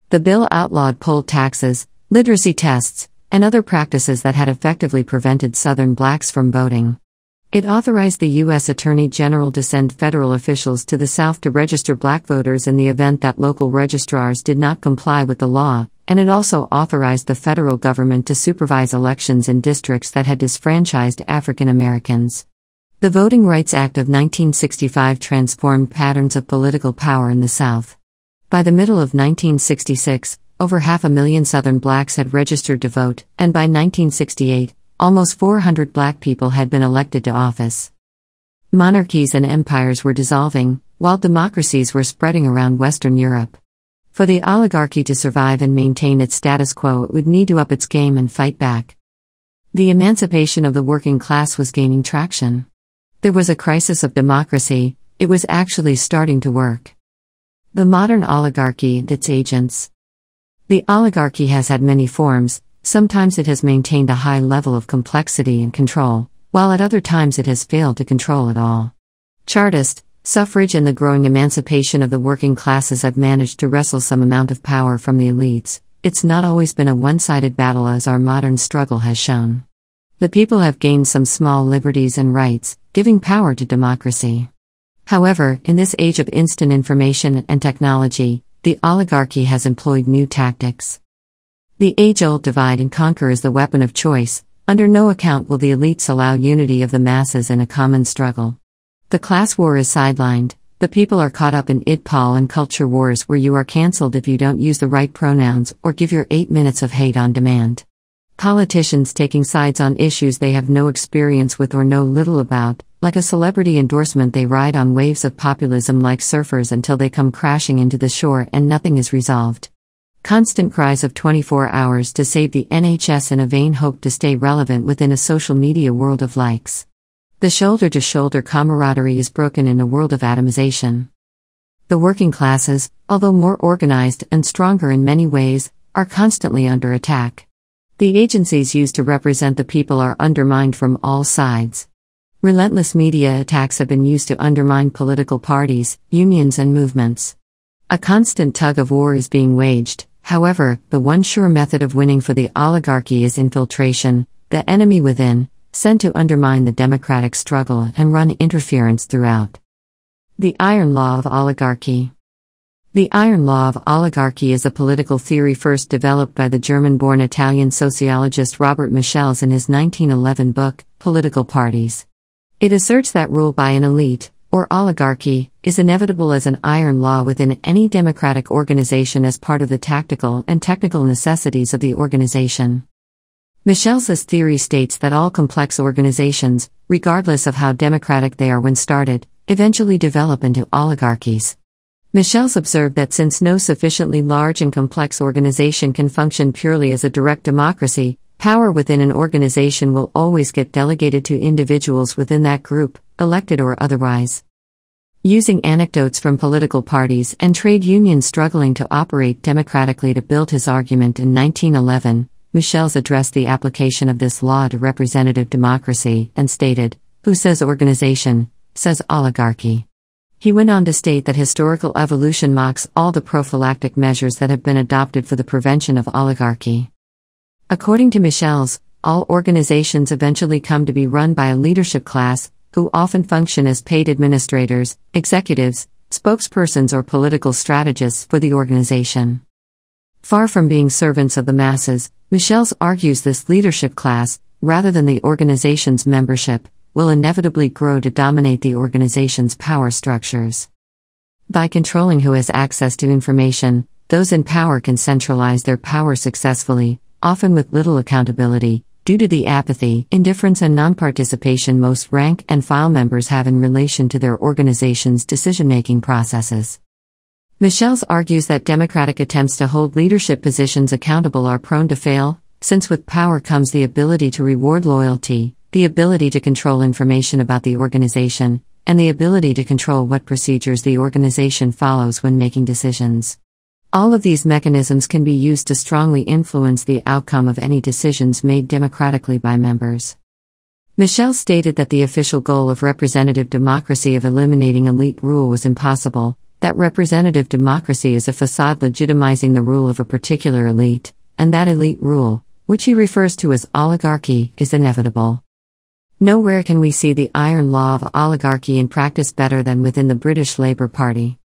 The bill outlawed poll taxes, literacy tests, and other practices that had effectively prevented Southern blacks from voting. It authorized the U.S. Attorney General to send federal officials to the South to register black voters in the event that local registrars did not comply with the law, and it also authorized the federal government to supervise elections in districts that had disfranchised African Americans. The Voting Rights Act of 1965 transformed patterns of political power in the South. By the middle of 1966, over half a million Southern blacks had registered to vote, and by 1968, almost 400 black people had been elected to office. Monarchies and empires were dissolving, while democracies were spreading around Western Europe. For the oligarchy to survive and maintain its status quo, it would need to up its game and fight back. The emancipation of the working class was gaining traction. There was a crisis of democracy, it was actually starting to work. The modern oligarchy and its agents. The oligarchy has had many forms, Sometimes it has maintained a high level of complexity and control, while at other times it has failed to control it all. Chartist, suffrage, and the growing emancipation of the working classes have managed to wrestle some amount of power from the elites. It's not always been a one sided battle, as our modern struggle has shown. The people have gained some small liberties and rights, giving power to democracy. However, in this age of instant information and technology, the oligarchy has employed new tactics. The age old divide and conquer is the weapon of choice, under no account will the elites allow unity of the masses in a common struggle. The class war is sidelined, the people are caught up in id pol and culture wars where you are cancelled if you don't use the right pronouns or give your eight minutes of hate on demand. Politicians taking sides on issues they have no experience with or know little about, like a celebrity endorsement, they ride on waves of populism like surfers until they come crashing into the shore and nothing is resolved. Constant cries of 24 hours to save the NHS in a vain hope to stay relevant within a social media world of likes. The shoulder to shoulder camaraderie is broken in a world of atomization. The working classes, although more organized and stronger in many ways, are constantly under attack. The agencies used to represent the people are undermined from all sides. Relentless media attacks have been used to undermine political parties, unions, and movements. A constant tug of war is being waged, However, the one sure method of winning for the oligarchy is infiltration, the enemy within, sent to undermine the democratic struggle and run interference throughout. The Iron Law of Oligarchy The Iron Law of Oligarchy is a political theory first developed by the German born Italian sociologist Robert Michels in his 1911 book, Political Parties. It asserts that rule by an elite, or oligarchy, is inevitable as an iron law within any democratic organization as part of the tactical and technical necessities of the organization. Michel's theory states that all complex organizations, regardless of how democratic they are when started, eventually develop into oligarchies. Michels observed that since no sufficiently large and complex organization can function purely as a direct democracy, power within an organization will always get delegated to individuals within that group, elected or otherwise. Using anecdotes from political parties and trade unions struggling to operate democratically to build his argument in 1911, Michels addressed the application of this law to representative democracy and stated, Who says organization, says oligarchy. He went on to state that historical evolution mocks all the prophylactic measures that have been adopted for the prevention of oligarchy. According to Michels, all organizations eventually come to be run by a leadership class who often function as paid administrators, executives, spokespersons, or political strategists for the organization. Far from being servants of the masses, Michels argues this leadership class, rather than the organization's membership, will inevitably grow to dominate the organization's power structures. By controlling who has access to information, those in power can centralize their power successfully, often with little accountability, due to the apathy, indifference, and non-participation most rank and file members have in relation to their organization's decision making processes. Michels argues that democratic attempts to hold leadership positions accountable are prone to fail, since with power comes the ability to reward loyalty, the ability to control information about the organization, and the ability to control what procedures the organization follows when making decisions. All of these mechanisms can be used to strongly influence the outcome of any decisions made democratically by members. Michel stated that the official goal of representative democracy of eliminating elite rule was impossible, that representative democracy is a facade legitimizing the rule of a particular elite, and that elite rule, which he refers to as oligarchy, is inevitable. Nowhere can we see the iron law of oligarchy in practice better than within the British Labour Party.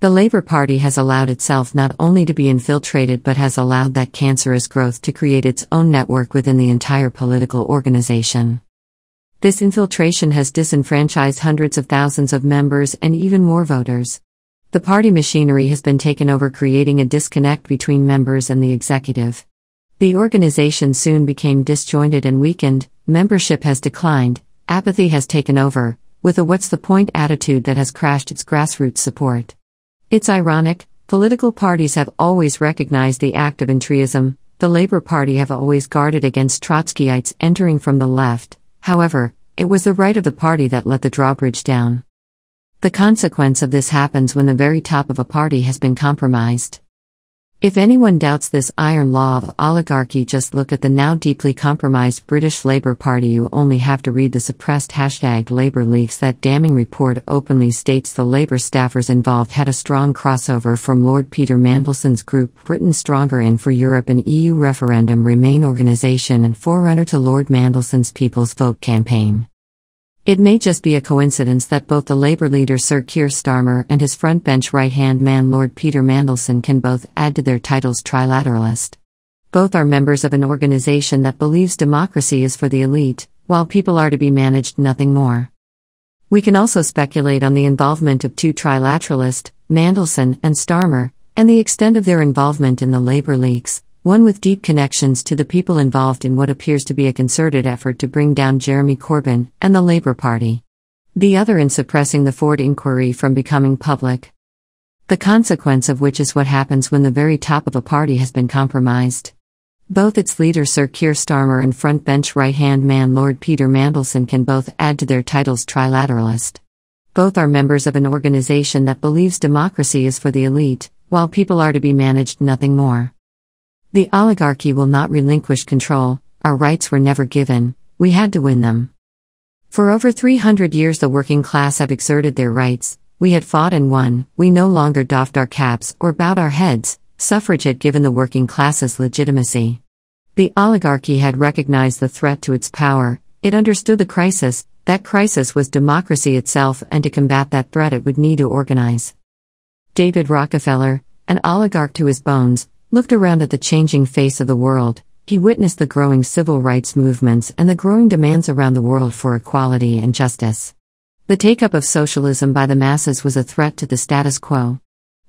The Labour Party has allowed itself not only to be infiltrated but has allowed that cancerous growth to create its own network within the entire political organization. This infiltration has disenfranchised hundreds of thousands of members and even more voters. The party machinery has been taken over, creating a disconnect between members and the executive. The organization soon became disjointed and weakened, membership has declined, apathy has taken over, with a what's the point attitude that has crashed its grassroots support. It's ironic, political parties have always recognized the act of entryism, the Labour Party have always guarded against Trotskyites entering from the left, however, it was the right of the party that let the drawbridge down. The consequence of this happens when the very top of a party has been compromised. If anyone doubts this iron law of oligarchy, just look at the now deeply compromised British Labour Party. You only have to read the suppressed hashtag Labour Leaks. That damning report openly states the Labour staffers involved had a strong crossover from Lord Peter Mandelson's group Britain Stronger in for Europe and EU Referendum Remain organization and forerunner to Lord Mandelson's People's Vote campaign. It may just be a coincidence that both the Labour leader Sir Keir Starmer and his frontbench right hand man Lord Peter Mandelson can both add to their titles trilateralist. Both are members of an organisation that believes democracy is for the elite, while people are to be managed nothing more. We can also speculate on the involvement of two trilateralists, Mandelson and Starmer, and the extent of their involvement in the Labour leaks, one with deep connections to the people involved in what appears to be a concerted effort to bring down Jeremy Corbyn and the Labour Party. The other in suppressing the Ford inquiry from becoming public. The consequence of which is what happens when the very top of a party has been compromised. Both its leader Sir Keir Starmer and frontbench right-hand man Lord Peter Mandelson can both add to their titles trilateralist. Both are members of an organization that believes democracy is for the elite, while people are to be managed nothing more. The oligarchy will not relinquish control, our rights were never given, we had to win them. For over 300 years, the working class have exerted their rights, we had fought and won, we no longer doffed our caps or bowed our heads, suffrage had given the working classes legitimacy. The oligarchy had recognized the threat to its power, it understood the crisis, that crisis was democracy itself, and to combat that threat, it would need to organize. David Rockefeller, an oligarch to his bones, looked around at the changing face of the world, he witnessed the growing civil rights movements and the growing demands around the world for equality and justice. The take up of socialism by the masses was a threat to the status quo.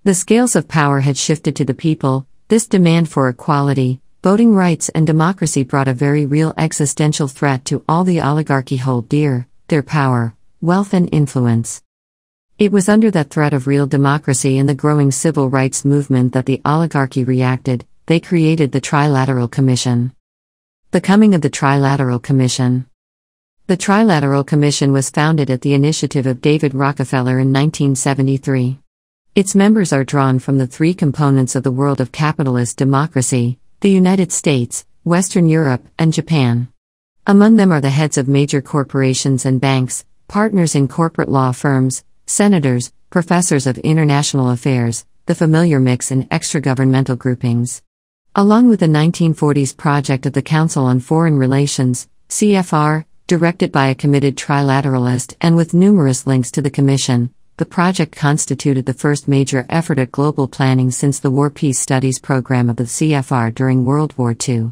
The scales of power had shifted to the people, this demand for equality, voting rights, and democracy brought a very real existential threat to all the oligarchy hold dear their power, wealth, and influence. It was under that threat of real democracy and the growing civil rights movement that the oligarchy reacted, they created the Trilateral Commission. The coming of the Trilateral Commission. The Trilateral Commission was founded at the initiative of David Rockefeller in 1973. Its members are drawn from the three components of the world of capitalist democracy the United States, Western Europe, and Japan. Among them are the heads of major corporations and banks, partners in corporate law firms, senators, professors of international affairs, the familiar mix in extragovernmental groupings. Along with the 1940s project of the Council on Foreign Relations, CFR, directed by a committed trilateralist and with numerous links to the Commission, the project constituted the first major effort at global planning since the War Peace Studies program of the CFR during World War II.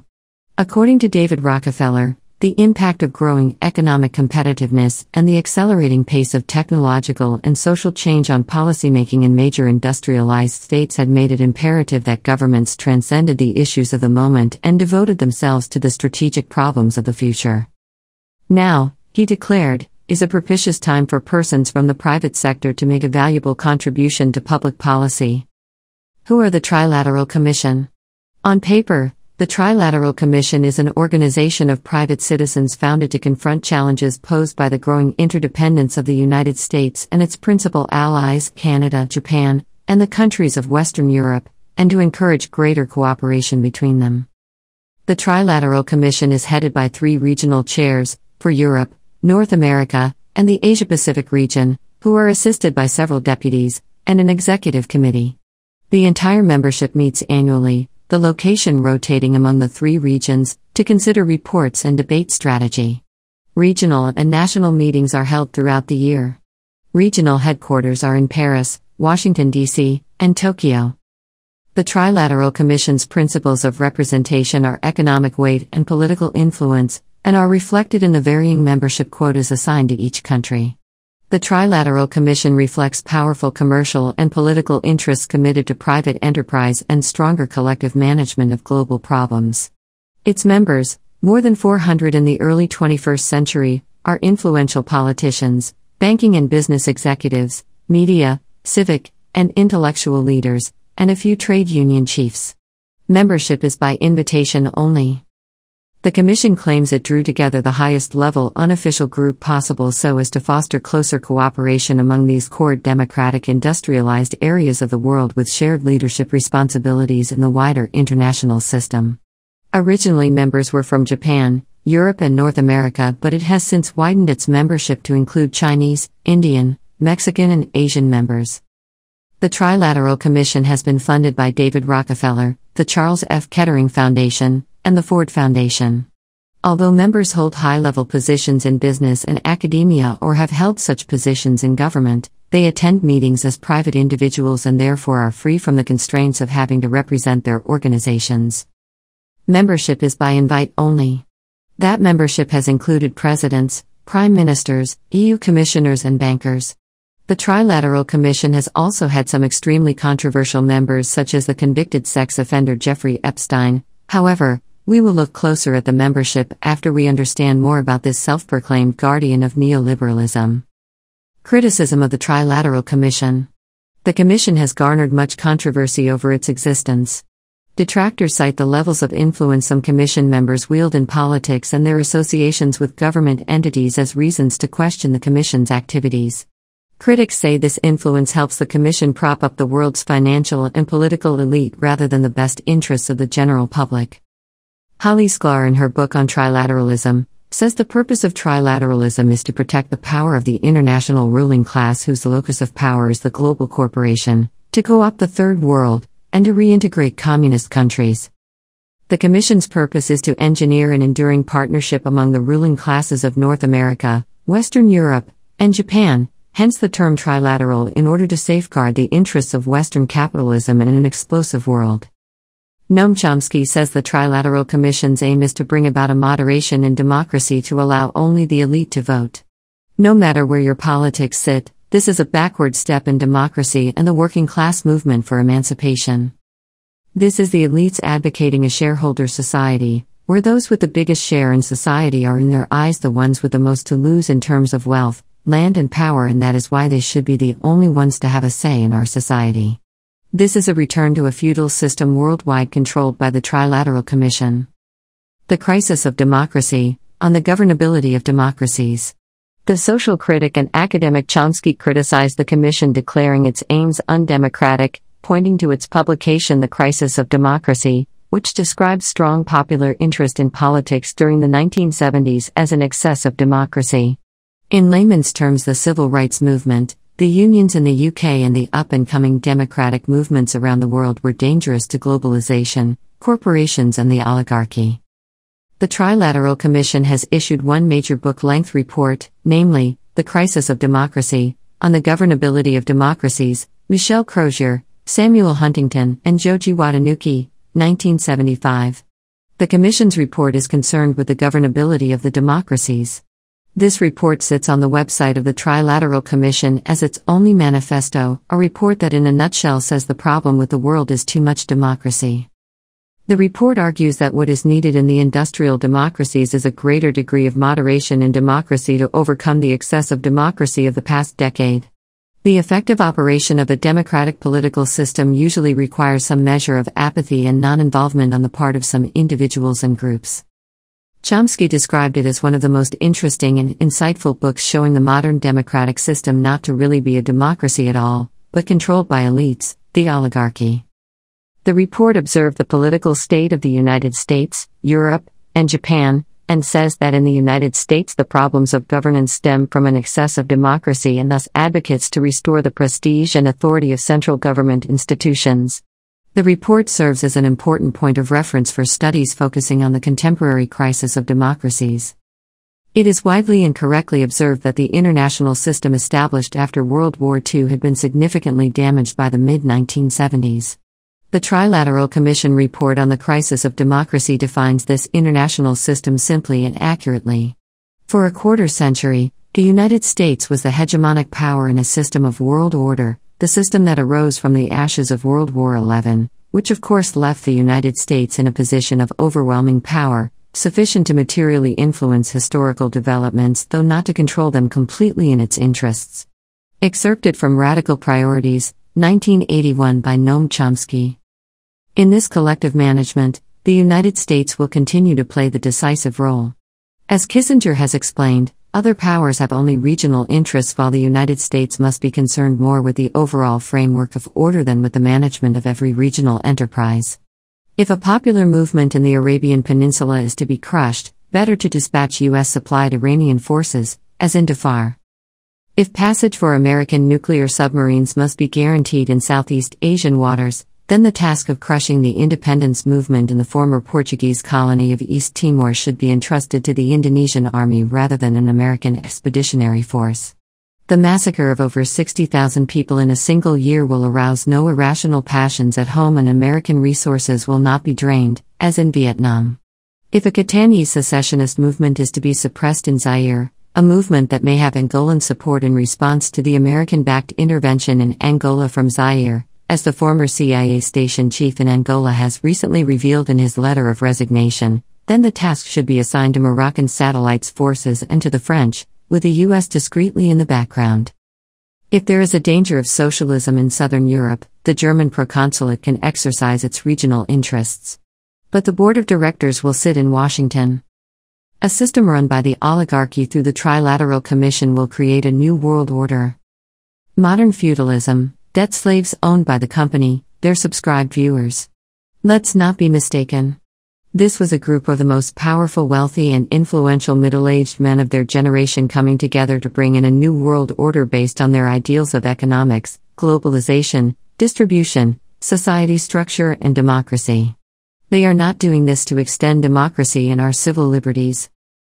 According to David Rockefeller, the impact of growing economic competitiveness and the accelerating pace of technological and social change on policymaking in major industrialized states had made it imperative that governments transcended the issues of the moment and devoted themselves to the strategic problems of the future. Now, he declared, is a propitious time for persons from the private sector to make a valuable contribution to public policy. Who are the Trilateral Commission? On paper, the Trilateral Commission is an organization of private citizens founded to confront challenges posed by the growing interdependence of the United States and its principal allies, Canada, Japan, and the countries of Western Europe, and to encourage greater cooperation between them. The Trilateral Commission is headed by three regional chairs for Europe, North America, and the Asia Pacific region, who are assisted by several deputies and an executive committee. The entire membership meets annually the location rotating among the three regions, to consider reports and debate strategy. Regional and national meetings are held throughout the year. Regional headquarters are in Paris, Washington, D.C., and Tokyo. The Trilateral Commission's principles of representation are economic weight and political influence, and are reflected in the varying membership quotas assigned to each country. The Trilateral Commission reflects powerful commercial and political interests committed to private enterprise and stronger collective management of global problems. Its members, more than 400 in the early 21st century, are influential politicians, banking and business executives, media, civic, and intellectual leaders, and a few trade union chiefs. Membership is by invitation only. The Commission claims it drew together the highest level unofficial group possible so as to foster closer cooperation among these core democratic industrialized areas of the world with shared leadership responsibilities in the wider international system. Originally, members were from Japan, Europe, and North America, but it has since widened its membership to include Chinese, Indian, Mexican, and Asian members. The Trilateral Commission has been funded by David Rockefeller, the Charles F. Kettering Foundation, and the Ford Foundation. Although members hold high level positions in business and academia or have held such positions in government, they attend meetings as private individuals and therefore are free from the constraints of having to represent their organizations. Membership is by invite only. That membership has included presidents, prime ministers, EU commissioners, and bankers. The Trilateral Commission has also had some extremely controversial members, such as the convicted sex offender Jeffrey Epstein. However, we will look closer at the membership after we understand more about this self proclaimed guardian of neoliberalism. Criticism of the Trilateral Commission The Commission has garnered much controversy over its existence. Detractors cite the levels of influence some commission members wield in politics and their associations with government entities as reasons to question the commission's activities. Critics say this influence helps the Commission prop up the world's financial and political elite rather than the best interests of the general public. Holly Sklar, in her book on trilateralism, says the purpose of trilateralism is to protect the power of the international ruling class, whose locus of power is the global corporation, to co opt the third world, and to reintegrate communist countries. The Commission's purpose is to engineer an enduring partnership among the ruling classes of North America, Western Europe, and Japan hence the term trilateral, in order to safeguard the interests of Western capitalism in an explosive world. Noam Chomsky says the Trilateral Commission's aim is to bring about a moderation in democracy to allow only the elite to vote. No matter where your politics sit, this is a backward step in democracy and the working class movement for emancipation. This is the elites advocating a shareholder society, where those with the biggest share in society are in their eyes the ones with the most to lose in terms of wealth, land, and power, and that is why they should be the only ones to have a say in our society. This is a return to a feudal system worldwide controlled by the Trilateral Commission. The Crisis of Democracy On the Governability of Democracies. The social critic and academic Chomsky criticized the Commission, declaring its aims undemocratic, pointing to its publication The Crisis of Democracy, which describes strong popular interest in politics during the 1970s as an excess of democracy. In layman's terms, the civil rights movement, the unions in the UK, and the up and coming democratic movements around the world were dangerous to globalization, corporations, and the oligarchy. The Trilateral Commission has issued one major book length report, namely, The Crisis of Democracy, on the Governability of Democracies, Michel Crozier, Samuel Huntington, and Joji Watanuki, 1975. The Commission's report is concerned with the governability of the democracies. This report sits on the website of the Trilateral Commission as its only manifesto, a report that in a nutshell says the problem with the world is too much democracy. The report argues that what is needed in the industrial democracies is a greater degree of moderation in democracy to overcome the excessive democracy of the past decade. The effective operation of a democratic political system usually requires some measure of apathy and non involvement on the part of some individuals and groups. Chomsky described it as one of the most interesting and insightful books showing the modern democratic system not to really be a democracy at all, but controlled by elites, the oligarchy. The report observed the political state of the United States, Europe, and Japan, and says that in the United States the problems of governance stem from an excess of democracy and thus advocates to restore the prestige and authority of central government institutions. The report serves as an important point of reference for studies focusing on the contemporary crisis of democracies. It is widely and correctly observed that the international system established after World War II had been significantly damaged by the mid 1970s. The Trilateral Commission report on the crisis of democracy defines this international system simply and accurately. For a quarter century, the United States was the hegemonic power in a system of world order, the system that arose from the ashes of World War XI, which of course left the United States in a position of overwhelming power, sufficient to materially influence historical developments though not to control them completely in its interests. Excerpted from Radical Priorities, 1981 by Noam Chomsky. In this collective management, the United States will continue to play the decisive role. As Kissinger has explained, other powers have only regional interests, while the United States must be concerned more with the overall framework of order than with the management of every regional enterprise. If a popular movement in the Arabian Peninsula is to be crushed, better to dispatch U.S. supplied Iranian forces, as in Dafar. If passage for American nuclear submarines must be guaranteed in Southeast Asian waters, then the task of crushing the independence movement in the former Portuguese colony of East Timor should be entrusted to the Indonesian army rather than an American expeditionary force. The massacre of over 60,000 people in a single year will arouse no irrational passions at home and American resources will not be drained, as in Vietnam. If a Catanese secessionist movement is to be suppressed in Zaire, a movement that may have Angolan support in response to the American backed intervention in Angola from Zaire, as the former CIA station chief in Angola has recently revealed in his letter of resignation, then the task should be assigned to Moroccan satellites' forces and to the French, with the U.S. discreetly in the background. If there is a danger of socialism in southern Europe, the German proconsulate can exercise its regional interests. But the board of directors will sit in Washington. A system run by the oligarchy through the Trilateral Commission will create a new world order. Modern feudalism, debt slaves owned by the company, their subscribed viewers. Let's not be mistaken. This was a group of the most powerful, wealthy, and influential middle aged men of their generation coming together to bring in a new world order based on their ideals of economics, globalization, distribution, society structure, and democracy. They are not doing this to extend democracy and our civil liberties.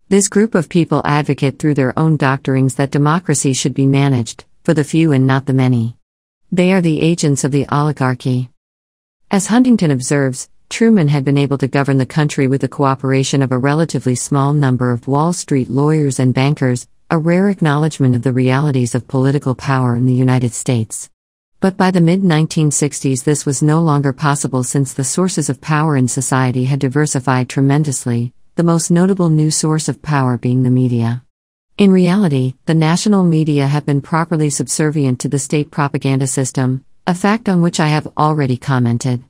This group of people advocate through their own doctorings that democracy should be managed, for the few and not the many. They are the agents of the oligarchy. As Huntington observes, Truman had been able to govern the country with the cooperation of a relatively small number of Wall Street lawyers and bankers, a rare acknowledgement of the realities of political power in the United States. But by the mid 1960s, this was no longer possible since the sources of power in society had diversified tremendously, the most notable new source of power being the media. In reality, the national media have been properly subservient to the state propaganda system, a fact on which I have already commented.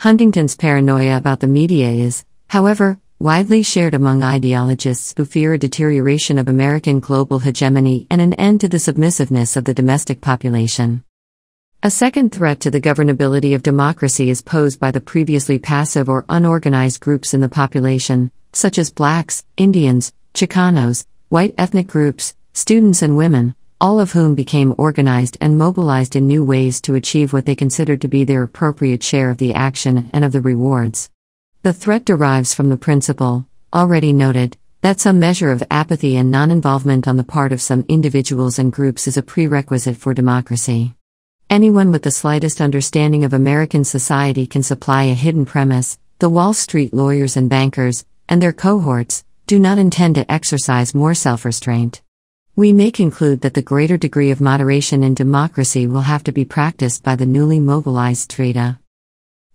Huntington's paranoia about the media is, however, widely shared among ideologists who fear a deterioration of American global hegemony and an end to the submissiveness of the domestic population. A second threat to the governability of democracy is posed by the previously passive or unorganized groups in the population, such as blacks, Indians, Chicanos, white ethnic groups, students, and women, all of whom became organized and mobilized in new ways to achieve what they considered to be their appropriate share of the action and of the rewards. The threat derives from the principle, already noted, that some measure of apathy and non involvement on the part of some individuals and groups is a prerequisite for democracy. Anyone with the slightest understanding of American society can supply a hidden premise the Wall Street lawyers and bankers, and their cohorts, do not intend to exercise more self restraint. We may conclude that the greater degree of moderation in democracy will have to be practiced by the newly mobilized strata.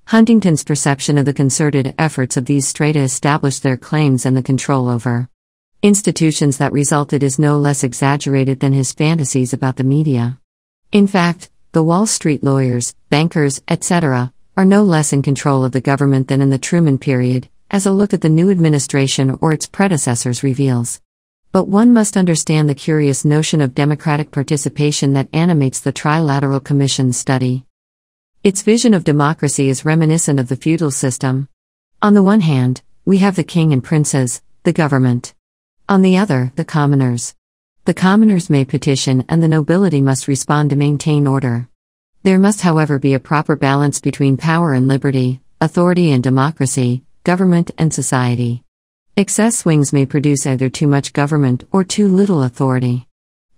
Huntington's perception of the concerted efforts of these strata established their claims and the control over institutions that resulted is no less exaggerated than his fantasies about the media. In fact, the Wall Street lawyers, bankers, etc., are no less in control of the government than in the Truman period, as a look at the new administration or its predecessors reveals. But one must understand the curious notion of democratic participation that animates the Trilateral Commission study. Its vision of democracy is reminiscent of the feudal system. On the one hand, we have the king and princes, the government. On the other, the commoners. The commoners may petition and the nobility must respond to maintain order. There must, however, be a proper balance between power and liberty, authority and democracy, government and society. Excess swings may produce either too much government or too little authority.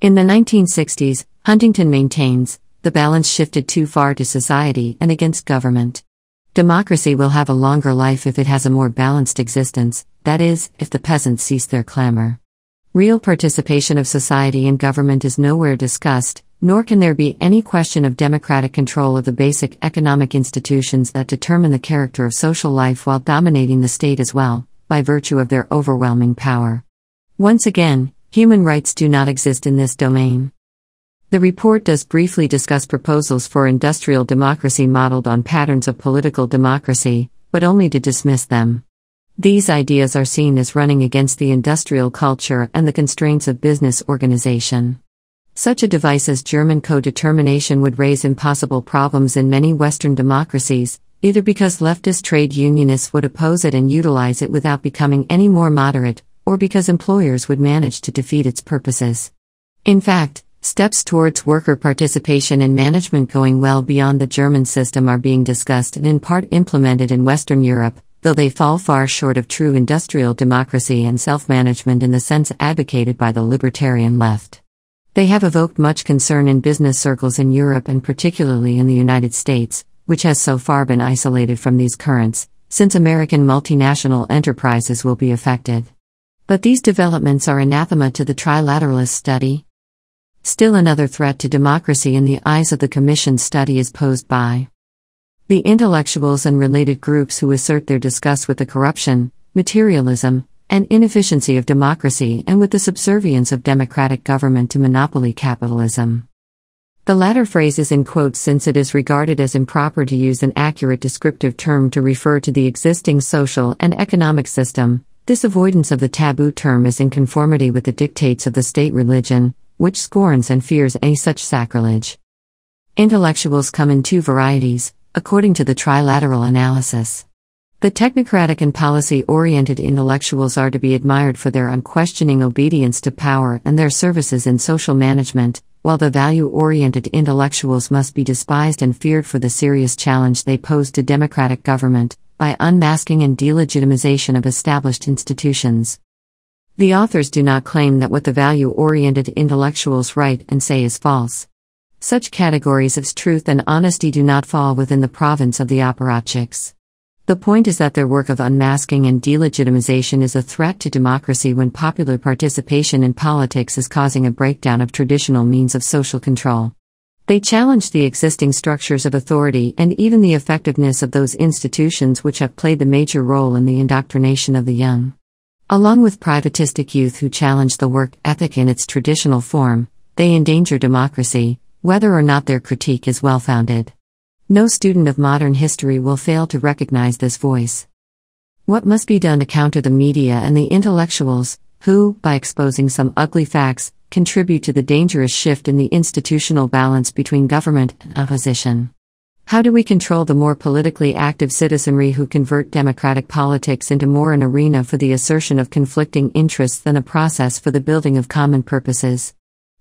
In the 1960s, Huntington maintains the balance shifted too far to society and against government. Democracy will have a longer life if it has a more balanced existence, that is, if the peasants cease their clamor. Real participation of society in government is nowhere discussed, nor can there be any question of democratic control of the basic economic institutions that determine the character of social life while dominating the state as well, by virtue of their overwhelming power. Once again, human rights do not exist in this domain. The report does briefly discuss proposals for industrial democracy modeled on patterns of political democracy, but only to dismiss them. These ideas are seen as running against the industrial culture and the constraints of business organization. Such a device as German co determination would raise impossible problems in many Western democracies, either because leftist trade unionists would oppose it and utilize it without becoming any more moderate, or because employers would manage to defeat its purposes. In fact, steps towards worker participation and management going well beyond the German system are being discussed and in part implemented in Western Europe, though they fall far short of true industrial democracy and self management in the sense advocated by the libertarian left. They have evoked much concern in business circles in Europe and particularly in the United States, which has so far been isolated from these currents, since American multinational enterprises will be affected. But these developments are anathema to the trilateralist study. Still another threat to democracy in the eyes of the Commission, study is posed by the intellectuals and related groups who assert their disgust with the corruption, materialism, and inefficiency of democracy and with the subservience of democratic government to monopoly capitalism. The latter phrase is in quotes since it is regarded as improper to use an accurate descriptive term to refer to the existing social and economic system. This avoidance of the taboo term is in conformity with the dictates of the state religion, which scorns and fears any such sacrilege. Intellectuals come in two varieties, according to the trilateral analysis. The technocratic and policy oriented intellectuals are to be admired for their unquestioning obedience to power and their services in social management, while the value oriented intellectuals must be despised and feared for the serious challenge they pose to democratic government by unmasking and delegitimization of established institutions. The authors do not claim that what the value oriented intellectuals write and say is false. Such categories of truth and honesty do not fall within the province of the apparatchiks. The point is that their work of unmasking and delegitimization is a threat to democracy when popular participation in politics is causing a breakdown of traditional means of social control. They challenge the existing structures of authority and even the effectiveness of those institutions which have played the major role in the indoctrination of the young. Along with privatistic youth who challenge the work ethic in its traditional form, they endanger democracy, whether or not their critique is well founded. No student of modern history will fail to recognize this voice. What must be done to counter the media and the intellectuals, who, by exposing some ugly facts, contribute to the dangerous shift in the institutional balance between government and opposition? How do we control the more politically active citizenry who convert democratic politics into more an arena for the assertion of conflicting interests than a process for the building of common purposes?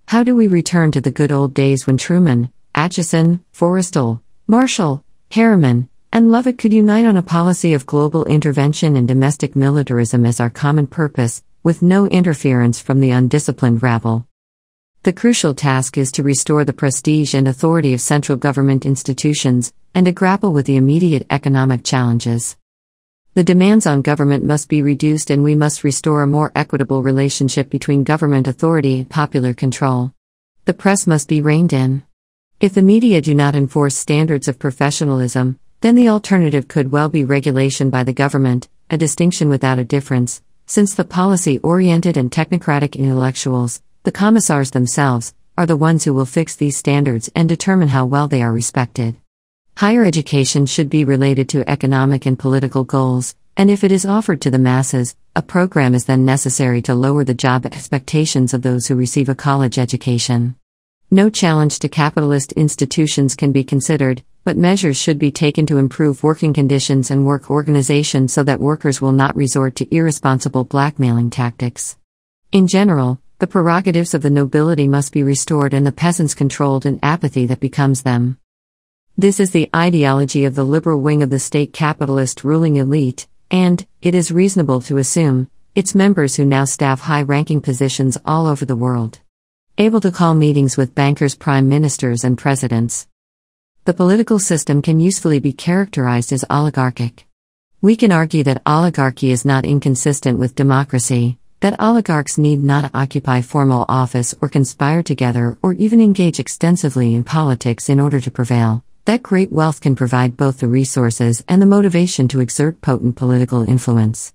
How do we return to the good old days when Truman, Atchison, Forrestal, Marshall, Harriman, and Lovett could unite on a policy of global intervention and domestic militarism as our common purpose, with no interference from the undisciplined rabble. The crucial task is to restore the prestige and authority of central government institutions and to grapple with the immediate economic challenges. The demands on government must be reduced, and we must restore a more equitable relationship between government authority and popular control. The press must be reined in. If the media do not enforce standards of professionalism, then the alternative could well be regulation by the government, a distinction without a difference, since the policy oriented and technocratic intellectuals, the commissars themselves, are the ones who will fix these standards and determine how well they are respected. Higher education should be related to economic and political goals, and if it is offered to the masses, a program is then necessary to lower the job expectations of those who receive a college education. No challenge to capitalist institutions can be considered, but measures should be taken to improve working conditions and work organization so that workers will not resort to irresponsible blackmailing tactics. In general, the prerogatives of the nobility must be restored and the peasants controlled in apathy that becomes them. This is the ideology of the liberal wing of the state capitalist ruling elite, and, it is reasonable to assume, its members who now staff high ranking positions all over the world able to call meetings with bankers, prime ministers, and presidents. The political system can usefully be characterized as oligarchic. We can argue that oligarchy is not inconsistent with democracy, that oligarchs need not occupy formal office or conspire together or even engage extensively in politics in order to prevail, that great wealth can provide both the resources and the motivation to exert potent political influence.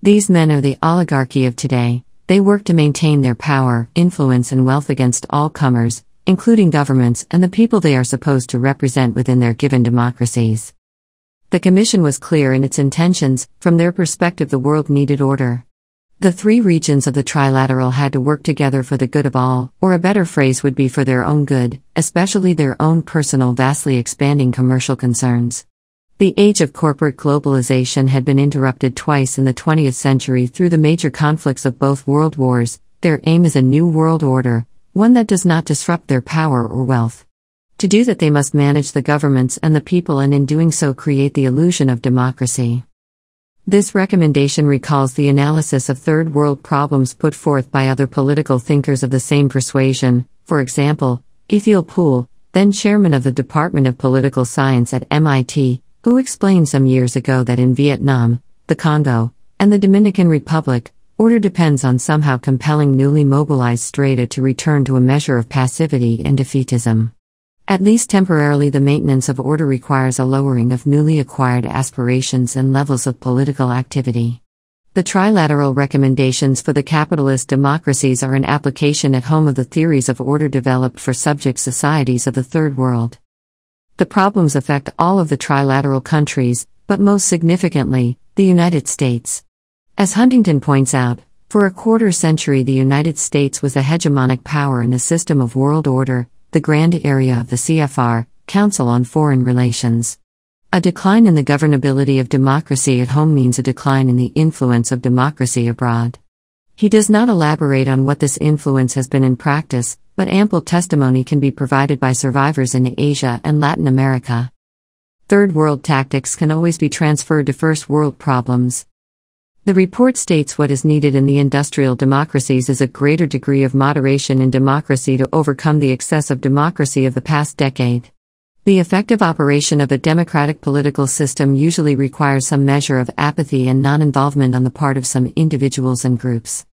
These men are the oligarchy of today, they work to maintain their power, influence, and wealth against all comers, including governments and the people they are supposed to represent within their given democracies. The Commission was clear in its intentions, from their perspective, the world needed order. The three regions of the trilateral had to work together for the good of all, or a better phrase would be for their own good, especially their own personal, vastly expanding commercial concerns. The age of corporate globalization had been interrupted twice in the 20th century through the major conflicts of both world wars. Their aim is a new world order, one that does not disrupt their power or wealth. To do that, they must manage the governments and the people, and in doing so, create the illusion of democracy. This recommendation recalls the analysis of third world problems put forth by other political thinkers of the same persuasion, for example, Ethiel Poole, then chairman of the Department of Political Science at MIT, who explained some years ago that in Vietnam, the Congo, and the Dominican Republic, order depends on somehow compelling newly mobilized strata to return to a measure of passivity and defeatism. At least temporarily, the maintenance of order requires a lowering of newly acquired aspirations and levels of political activity. The trilateral recommendations for the capitalist democracies are an application at home of the theories of order developed for subject societies of the Third World. The problems affect all of the trilateral countries, but most significantly, the United States. As Huntington points out, for a quarter century the United States was a hegemonic power in a system of world order, the grand area of the CFR, Council on Foreign Relations. A decline in the governability of democracy at home means a decline in the influence of democracy abroad. He does not elaborate on what this influence has been in practice, but ample testimony can be provided by survivors in Asia and Latin America. Third world tactics can always be transferred to first world problems. The report states what is needed in the industrial democracies is a greater degree of moderation in democracy to overcome the excess of democracy of the past decade. The effective operation of a democratic political system usually requires some measure of apathy and non involvement on the part of some individuals and groups.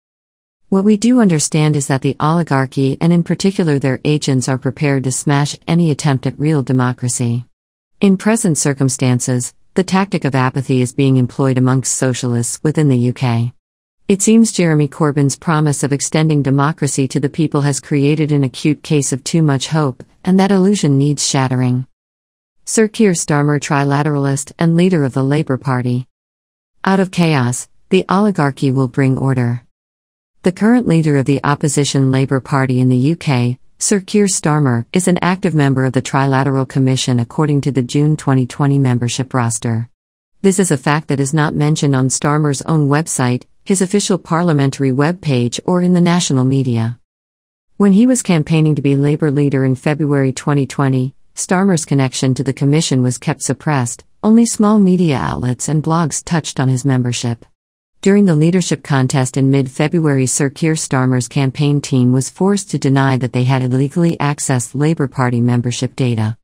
What we do understand is that the oligarchy, and in particular their agents, are prepared to smash any attempt at real democracy. In present circumstances, the tactic of apathy is being employed amongst socialists within the UK. It seems Jeremy Corbyn's promise of extending democracy to the people has created an acute case of too much hope, and that illusion needs shattering. Sir Keir Starmer, trilateralist and leader of the Labour Party. Out of chaos, the oligarchy will bring order. The current leader of the opposition Labour Party in the UK, Sir Keir Starmer, is an active member of the Trilateral Commission according to the June 2020 membership roster. This is a fact that is not mentioned on Starmer's own website, his official parliamentary web page, or in the national media. When he was campaigning to be Labour leader in February 2020, Starmer's connection to the commission was kept suppressed, only small media outlets and blogs touched on his membership. During the leadership contest in mid February, Sir Keir Starmer's campaign team was forced to deny that they had illegally accessed Labour Party membership data.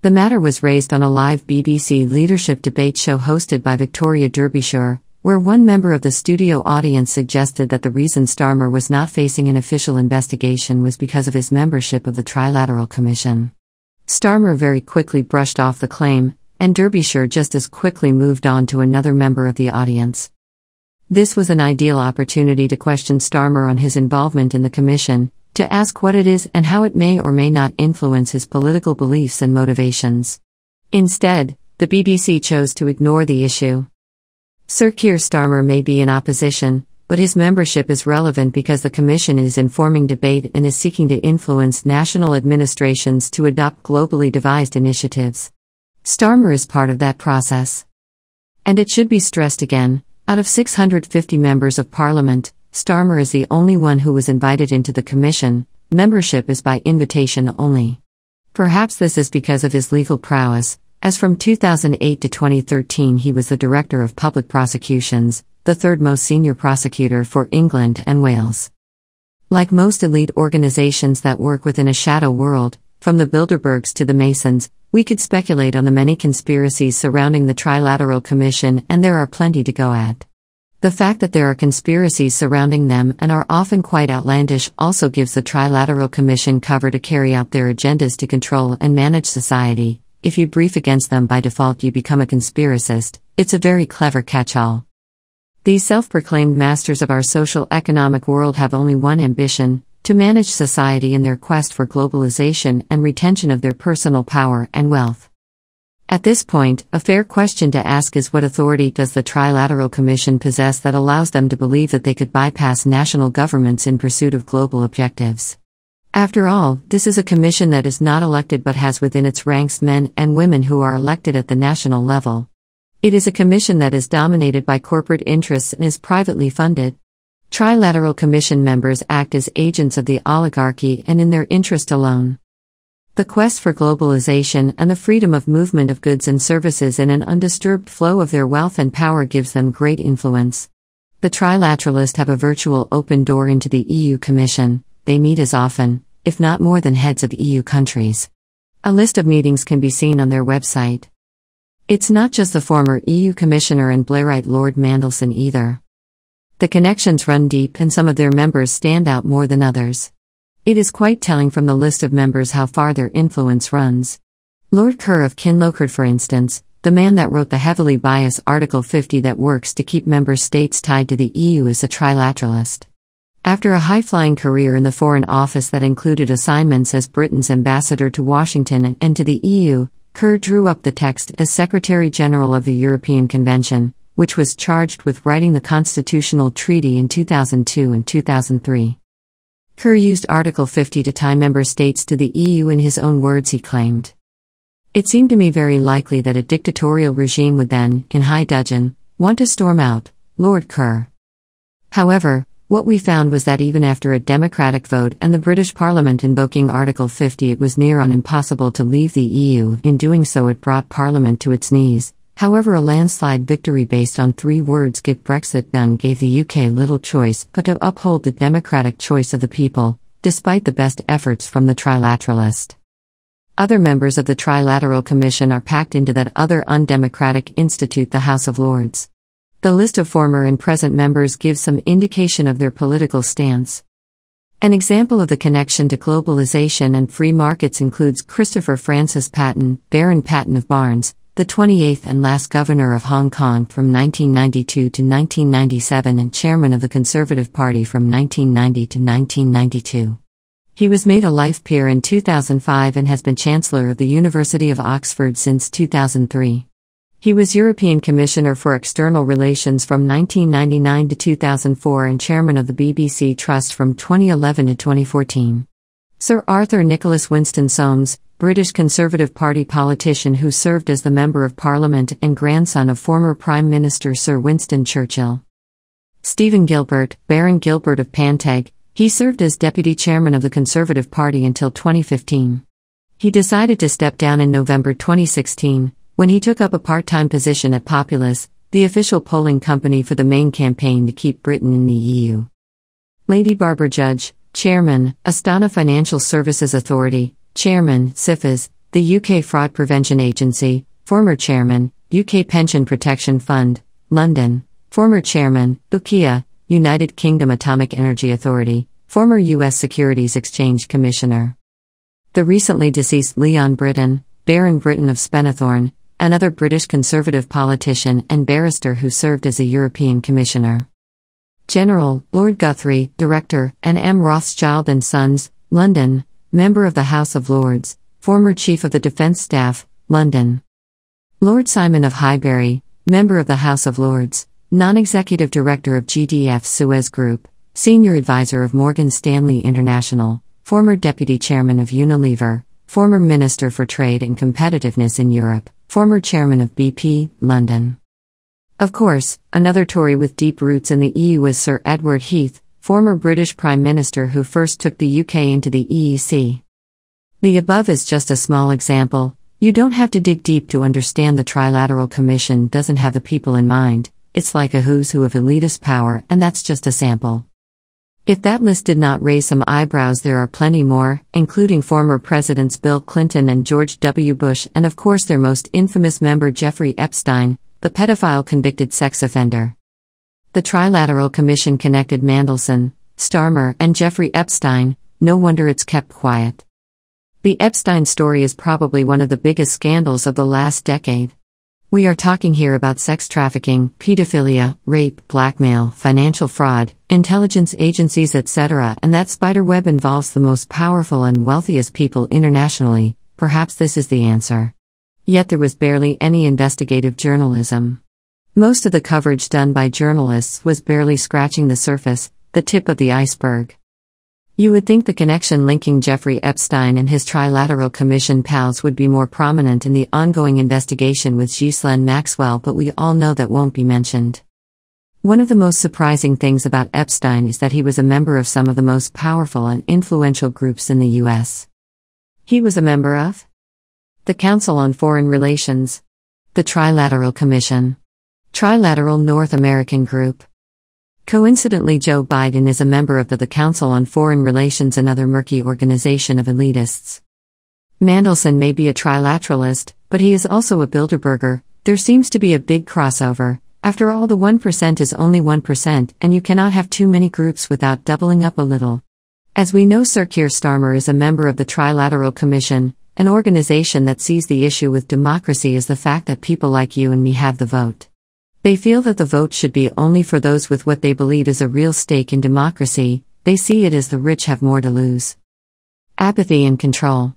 The matter was raised on a live BBC leadership debate show hosted by Victoria Derbyshire, where one member of the studio audience suggested that the reason Starmer was not facing an official investigation was because of his membership of the Trilateral Commission. Starmer very quickly brushed off the claim, and Derbyshire just as quickly moved on to another member of the audience. This was an ideal opportunity to question Starmer on his involvement in the commission, to ask what it is and how it may or may not influence his political beliefs and motivations. Instead, the BBC chose to ignore the issue. Sir Keir Starmer may be in opposition, but his membership is relevant because the Commission is informing debate and is seeking to influence national administrations to adopt globally devised initiatives. Starmer is part of that process. And it should be stressed again out of 650 members of parliament, Starmer is the only one who was invited into the commission, membership is by invitation only. Perhaps this is because of his legal prowess, as from 2008 to 2013, he was the Director of Public Prosecutions, the third most senior prosecutor for England and Wales. Like most elite organizations that work within a shadow world, from the Bilderbergs to the Masons, we could speculate on the many conspiracies surrounding the Trilateral Commission, and there are plenty to go at. The fact that there are conspiracies surrounding them and are often quite outlandish also gives the Trilateral Commission cover to carry out their agendas to control and manage society, if you brief against them by default, you become a conspiracist. It's a very clever catch all. These self proclaimed masters of our social economic world have only one ambition to manage society in their quest for globalization and retention of their personal power and wealth. At this point, a fair question to ask is what authority does the Trilateral Commission possess that allows them to believe that they could bypass national governments in pursuit of global objectives? After all, this is a commission that is not elected but has within its ranks men and women who are elected at the national level. It is a commission that is dominated by corporate interests and is privately funded. Trilateral commission members act as agents of the oligarchy and in their interest alone. The quest for globalization and the freedom of movement of goods and services in an undisturbed flow of their wealth and power gives them great influence. The trilateralists have a virtual open door into the EU Commission they meet as often, if not more than heads of EU countries. A list of meetings can be seen on their website. It's not just the former EU Commissioner and Blairite Lord Mandelson either. The connections run deep and some of their members stand out more than others. It is quite telling from the list of members how far their influence runs. Lord Kerr of Kinlochard, for instance, the man that wrote the heavily biased Article 50 that works to keep member states tied to the EU is a trilateralist. After a high flying career in the Foreign Office that included assignments as Britain's ambassador to Washington and to the EU, Kerr drew up the text as Secretary General of the European Convention, which was charged with writing the constitutional treaty in 2002 and 2003. Kerr used Article 50 to tie member states to the EU in his own words, he claimed. It seemed to me very likely that a dictatorial regime would then, in high dudgeon, want to storm out, Lord Kerr. However, what we found was that even after a democratic vote and the British Parliament invoking Article 50, it was near on impossible to leave the EU. In doing so, it brought Parliament to its knees. However, a landslide victory based on three words get Brexit done gave the UK little choice but to uphold the democratic choice of the people, despite the best efforts from the trilateralist. Other members of the Trilateral Commission are packed into that other undemocratic institute, the House of Lords. The list of former and present members gives some indication of their political stance. An example of the connection to globalization and free markets includes Christopher Francis Patton, Baron Patton of Barnes, the 28th and last governor of Hong Kong from 1992 to 1997 and chairman of the Conservative Party from 1990 to 1992. He was made a life peer in 2005 and has been Chancellor of the University of Oxford since 2003. He was European Commissioner for External Relations from 1999 to 2004 and Chairman of the BBC Trust from 2011 to 2014. Sir Arthur Nicholas Winston Soames, British Conservative Party politician who served as the Member of Parliament and grandson of former Prime Minister Sir Winston Churchill. Stephen Gilbert, Baron Gilbert of Panteg, he served as deputy chairman of the Conservative Party until 2015. He decided to step down in November 2016, when he took up a part time position at Populous, the official polling company for the main campaign to keep Britain in the EU. Lady Barbara Judge, Chairman, Astana Financial Services Authority, Chairman, CIFAS, the UK Fraud Prevention Agency, former Chairman, UK Pension Protection Fund, London, former Chairman, UKIA, United Kingdom Atomic Energy Authority, former US Securities Exchange Commissioner. The recently deceased Leon Britton, Baron Britton of Spennethorn, another British Conservative politician and barrister who served as a European Commissioner. General, Lord Guthrie, Director, and M. Rothschild and Sons, London, Member of the House of Lords, former Chief of the Defence Staff, London. Lord Simon of Highbury, Member of the House of Lords, Non Executive Director of GDF Suez Group, Senior Advisor of Morgan Stanley International, former Deputy Chairman of Unilever, former Minister for Trade and Competitiveness in Europe former chairman of BP, London. Of course, another Tory with deep roots in the EU is Sir Edward Heath, former British Prime Minister who first took the UK into the EEC. The above is just a small example, you don't have to dig deep to understand the Trilateral Commission doesn't have the people in mind, it's like a who's who of elitist power, and that's just a sample. If that list did not raise some eyebrows, there are plenty more, including former Presidents Bill Clinton and George W. Bush, and of course their most infamous member Jeffrey Epstein, the pedophile convicted sex offender. The Trilateral Commission connected Mandelson, Starmer, and Jeffrey Epstein, no wonder it's kept quiet. The Epstein story is probably one of the biggest scandals of the last decade. We are talking here about sex trafficking, pedophilia, rape, blackmail, financial fraud, intelligence agencies, etc., and that spiderweb involves the most powerful and wealthiest people internationally, perhaps this is the answer. Yet there was barely any investigative journalism. Most of the coverage done by journalists was barely scratching the surface, the tip of the iceberg. You would think the connection linking Jeffrey Epstein and his Trilateral Commission pals would be more prominent in the ongoing investigation with Ghislaine Maxwell, but we all know that won't be mentioned. One of the most surprising things about Epstein is that he was a member of some of the most powerful and influential groups in the U.S. He was a member of the Council on Foreign Relations, the Trilateral Commission, Trilateral North American Group. Coincidentally, Joe Biden is a member of the, the Council on Foreign Relations, another murky organization of elitists. Mandelson may be a trilateralist, but he is also a Bilderberger. There seems to be a big crossover, after all, the 1% is only 1%, and you cannot have too many groups without doubling up a little. As we know, Sir Keir Starmer is a member of the Trilateral Commission, an organization that sees the issue with democracy as the fact that people like you and me have the vote. They feel that the vote should be only for those with what they believe is a real stake in democracy, they see it as the rich have more to lose. Apathy and control.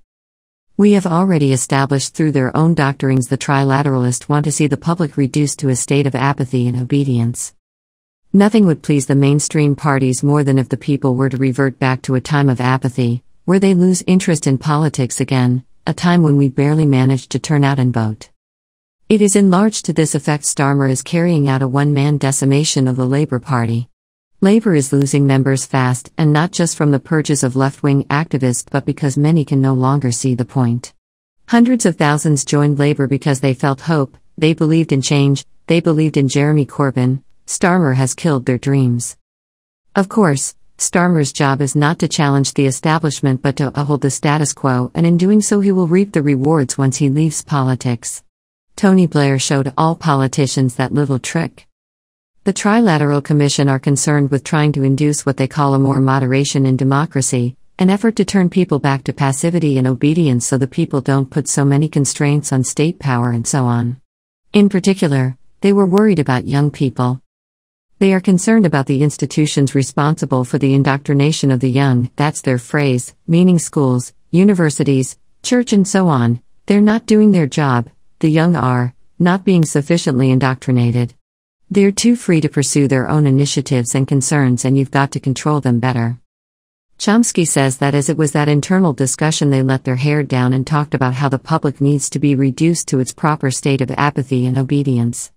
We have already established through their own doctorings. the trilateralists want to see the public reduced to a state of apathy and obedience. Nothing would please the mainstream parties more than if the people were to revert back to a time of apathy, where they lose interest in politics again, a time when we barely manage to turn out and vote. It is enlarged to this effect Starmer is carrying out a one man decimation of the Labour Party. Labour is losing members fast and not just from the purges of left wing activists but because many can no longer see the point. Hundreds of thousands joined Labour because they felt hope, they believed in change, they believed in Jeremy Corbyn. Starmer has killed their dreams. Of course, Starmer's job is not to challenge the establishment but to uphold the status quo, and in doing so, he will reap the rewards once he leaves politics. Tony Blair showed all politicians that little trick. The Trilateral Commission are concerned with trying to induce what they call a more moderation in democracy, an effort to turn people back to passivity and obedience so the people don't put so many constraints on state power and so on. In particular, they were worried about young people. They are concerned about the institutions responsible for the indoctrination of the young, that's their phrase, meaning schools, universities, church, and so on. They're not doing their job, the young are, not being sufficiently indoctrinated. They're too free to pursue their own initiatives and concerns, and you've got to control them better. Chomsky says that as it was that internal discussion, they let their hair down and talked about how the public needs to be reduced to its proper state of apathy and obedience.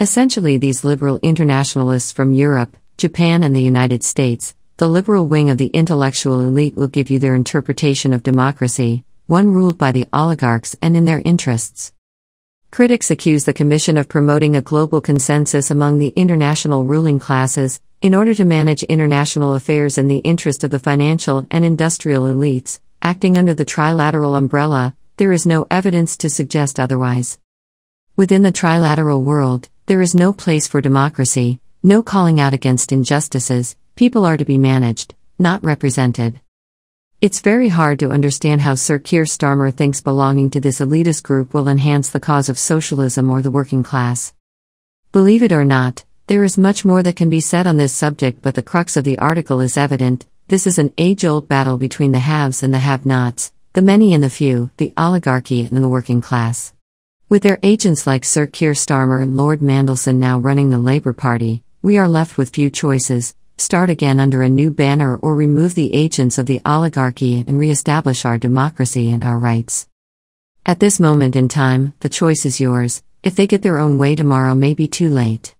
Essentially, these liberal internationalists from Europe, Japan, and the United States, the liberal wing of the intellectual elite, will give you their interpretation of democracy, one ruled by the oligarchs and in their interests. Critics accuse the Commission of promoting a global consensus among the international ruling classes in order to manage international affairs in the interest of the financial and industrial elites, acting under the trilateral umbrella. There is no evidence to suggest otherwise. Within the trilateral world, there is no place for democracy, no calling out against injustices, people are to be managed, not represented. It's very hard to understand how Sir Keir Starmer thinks belonging to this elitist group will enhance the cause of socialism or the working class. Believe it or not, there is much more that can be said on this subject, but the crux of the article is evident. This is an age old battle between the haves and the have nots, the many and the few, the oligarchy and the working class. With their agents like Sir Keir Starmer and Lord Mandelson now running the Labour Party, we are left with few choices start again under a new banner or remove the agents of the oligarchy and reestablish our democracy and our rights. At this moment in time, the choice is yours. If they get their own way tomorrow may be too late.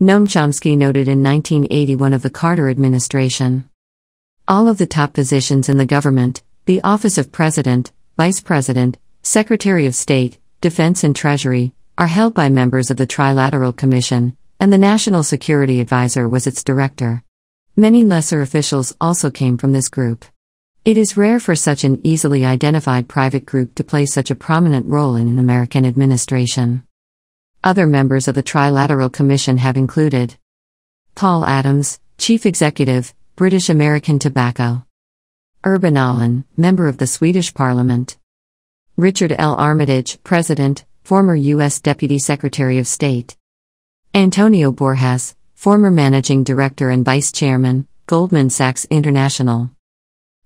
Noam Chomsky noted in 1981 of the Carter administration. All of the top positions in the government, the office of president, vice president, secretary of state, defense and treasury, are held by members of the Trilateral Commission, and the National Security Advisor was its director. Many lesser officials also came from this group. It is rare for such an easily identified private group to play such a prominent role in an American administration. Other members of the Trilateral Commission have included Paul Adams, Chief Executive, British American Tobacco, Urban Allen, Member of the Swedish Parliament, Richard L. Armitage, President, former U.S. Deputy Secretary of State. Antonio Borjas, former managing director and vice chairman, Goldman Sachs International.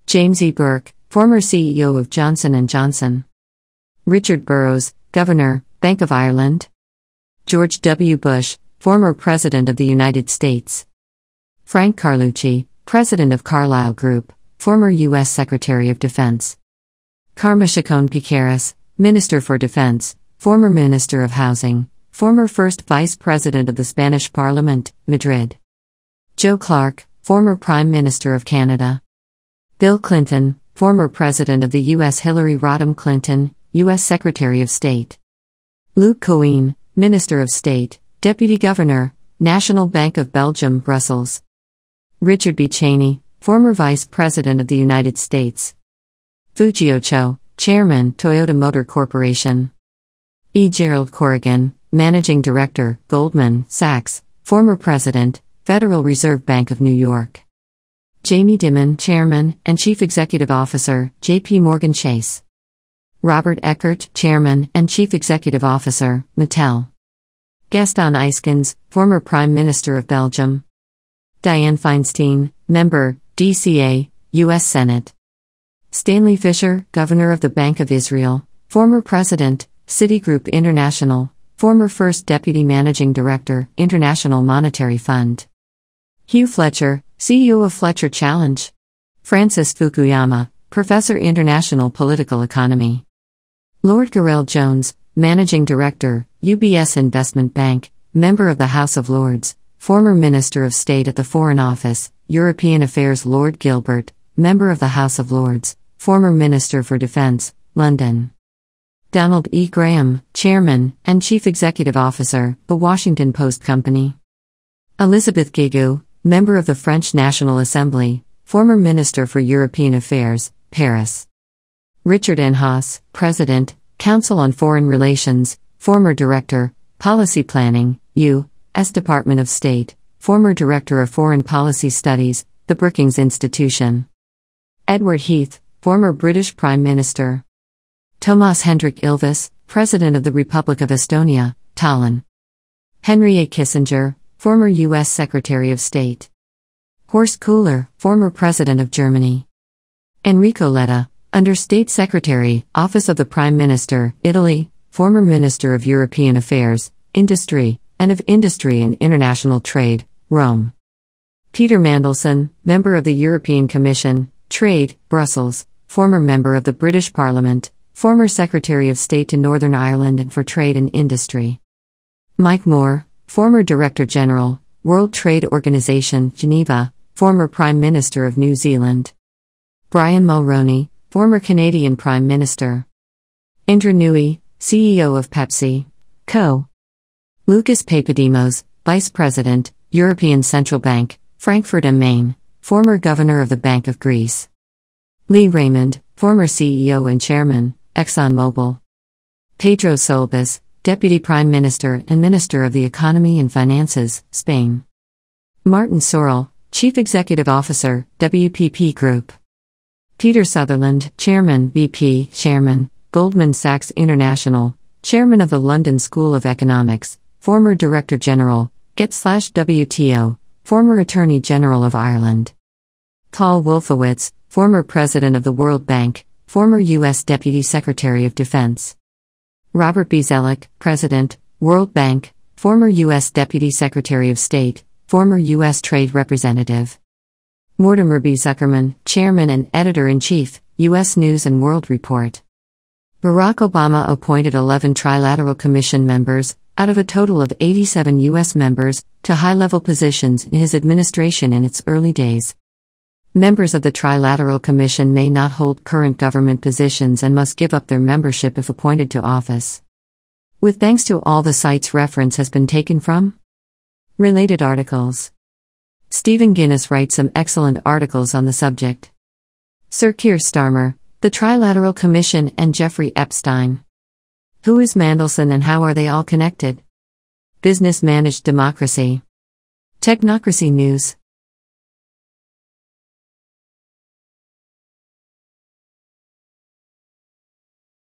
James E. Burke, former CEO of Johnson & Johnson. Richard Burrows, governor, Bank of Ireland. George W. Bush, former president of the United States. Frank Carlucci, president of Carlyle Group, former U.S. Secretary of Defense. Karma Chacon Piqueras, Minister for Defense, former Minister of Housing, former first vice president of the Spanish Parliament, Madrid. Joe Clark, former Prime Minister of Canada. Bill Clinton, former President of the U.S. Hillary Rodham Clinton, U.S. Secretary of State. Luke Cohen, Minister of State, Deputy Governor, National Bank of Belgium, Brussels. Richard B. Cheney, former Vice President of the United States. Fujio Cho, Chairman, Toyota Motor Corporation. E. Gerald Corrigan, Managing Director, Goldman Sachs, former President, Federal Reserve Bank of New York. Jamie Dimon, Chairman and Chief Executive Officer, JP Morgan Chase. Robert Eckert, Chairman and Chief Executive Officer, Mattel. Gaston Iskins, former Prime Minister of Belgium. Diane Feinstein, Member, DCA, U.S. Senate. Stanley Fisher, Governor of the Bank of Israel, former President, Citigroup International, former First Deputy Managing Director, International Monetary Fund. Hugh Fletcher, CEO of Fletcher Challenge. Francis Fukuyama, Professor International Political Economy. Lord Garel Jones, Managing Director, UBS Investment Bank, Member of the House of Lords, former Minister of State at the Foreign Office, European Affairs Lord Gilbert, Member of the House of Lords, former Minister for Defence, London. Donald E. Graham, Chairman and Chief Executive Officer, The Washington Post Company. Elizabeth Guigou, member of the French National Assembly, former Minister for European Affairs, Paris. Richard N. Haas, President, Council on Foreign Relations, former Director, Policy Planning, U.S. Department of State, former Director of Foreign Policy Studies, the Brookings Institution. Edward Heath, former British Prime Minister. Tomas Hendrik Ilves, President of the Republic of Estonia, Tallinn. Henry A. Kissinger, former U.S. Secretary of State. Horst Kohler, former President of Germany. Enrico Letta, under State Secretary, Office of the Prime Minister, Italy, former Minister of European Affairs, Industry, and of Industry and International Trade, Rome. Peter Mandelson, member of the European Commission, Trade, Brussels, former member of the British Parliament, former Secretary of State to Northern Ireland and for Trade and Industry. Mike Moore, former Director General, World Trade Organization, Geneva, former Prime Minister of New Zealand. Brian Mulroney, former Canadian Prime Minister. Indra Nui, CEO of Pepsi Co. Lucas Papademos, Vice President, European Central Bank, Frankfurt am Main, former Governor of the Bank of Greece. Lee Raymond, former CEO and Chairman, ExxonMobil. Pedro Solbes, Deputy Prime Minister and Minister of the Economy and Finances, Spain. Martin Sorrell, Chief Executive Officer, WPP Group. Peter Sutherland, Chairman, BP; Chairman, Goldman Sachs International, Chairman of the London School of Economics, former Director General, Get slash WTO, former Attorney General of Ireland. Paul Wolfowitz, former President of the World Bank, former U.S. Deputy Secretary of Defense. Robert B. Zellick, President, World Bank, former U.S. Deputy Secretary of State, former U.S. Trade Representative. Mortimer B. Zuckerman, Chairman and Editor in Chief, U.S. News and World Report. Barack Obama appointed 11 trilateral commission members, out of a total of 87 U.S. members, to high level positions in his administration in its early days. Members of the Trilateral Commission may not hold current government positions and must give up their membership if appointed to office. With thanks to all the sites reference has been taken from related articles. Stephen Guinness writes some excellent articles on the subject. Sir Keir Starmer, the Trilateral Commission, and Jeffrey Epstein. Who is Mandelson and how are they all connected? Business Managed Democracy. Technocracy News.